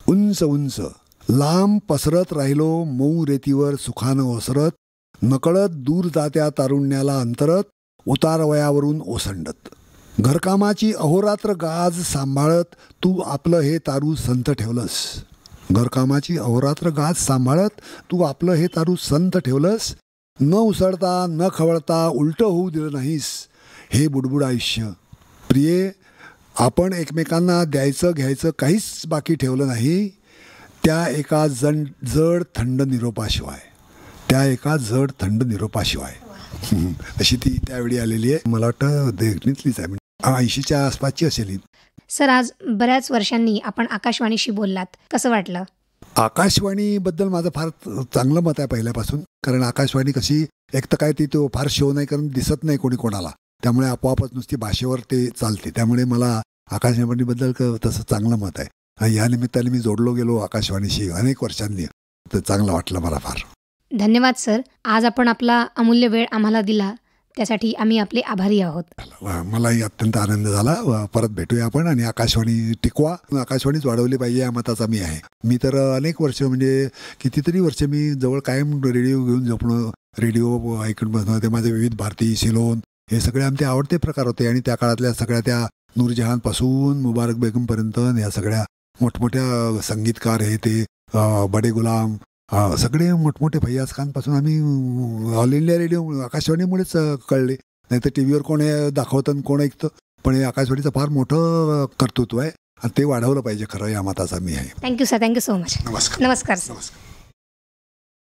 उंच उंच लांब पसरत राहिलो मऊ रेतीवर सुखानं ओसरत नकळत दूर जात्या तारुण्याला अंतरत उतारवयावरून ओसंडत घरकामाची अहोरात्र गाज सांभाळत तू आपलं हे तारू संत ठेवलंस घरकामाची अहोरात्र गाज सांभाळत तू आपलं हे तारू संत ठेवलंस न उसळता न खवळता उलटं होऊ दिलं नाहीस हे बुडबुड आयुष्य प्रिये आपण एकमेकांना द्यायचं घ्यायचं काहीच बाकी ठेवलं नाही त्या एका जण जड थंड निरोपाशिवाय त्या एका जड थंड निरोपाशिवाय अशी <laughs> ती त्यावेळी आलेली आहे मला वाटतं देखणीतलीच आहे म्हणजे ऐंशीच्या आसपासची असेल सर आज बऱ्याच वर्षांनी आपण आकाशवाणीशी बोललात कसं वाटलं आकाशवाणीबद्दल माझं फार चांगलं मत आहे पहिल्यापासून कारण आकाशवाणी कशी एक तर काय ती तो फार शो नाही कारण दिसत नाही कोणी कोणाला त्यामुळे आपोआपच नुसती भाषेवर ते चालते त्यामुळे मला आकाशवाणीबद्दल तसं चांगलं मत आहे या निमित्ताने मी जोडलो गेलो आकाशवाणीशी अनेक वर्षांनी तर चांगलं वाटलं मला फार धन्यवाद सर आज आपण आपला अमूल्य वेळ आम्हाला दिला त्यासाठी आम्ही आपले आभारी आहोत मलाही अत्यंत आनंद झाला परत भेटूया आपण आणि आकाशवाणी टिकवा आकाशवाणीच वाढवली पाहिजे या मताचा मी आहे मी तर अनेक वर्ष म्हणजे कितीतरी वर्ष मी जवळ कायम रेडिओ घेऊन जपणं रेडिओ ऐकून बसणं ते माझे विविध भारती सिलोन हे सगळे आमचे आवडते प्रकार होते आणि त्या काळातल्या सगळ्या त्या नूरजहानपासून मुबारक बेगमपर्यंत या सगळ्या मोठमोठ्या संगीतकार हे ते बडे गुलाम हा सगळे मोठमोठे भैया खानपासून आम्ही ऑल इंडिया रेडिओ आकाशवाणीमुळेच कळले नाही तर टी व्हीवर कोण दाखवतं कोण ऐकतं पण हे आकाशवाणीचं फार मोठं कर्तृत्व आहे आणि ते वाढवलं पाहिजे खरं या मताचा मी आहे thank you sir thank you so much नमस्कार नमस्कार नमस्कार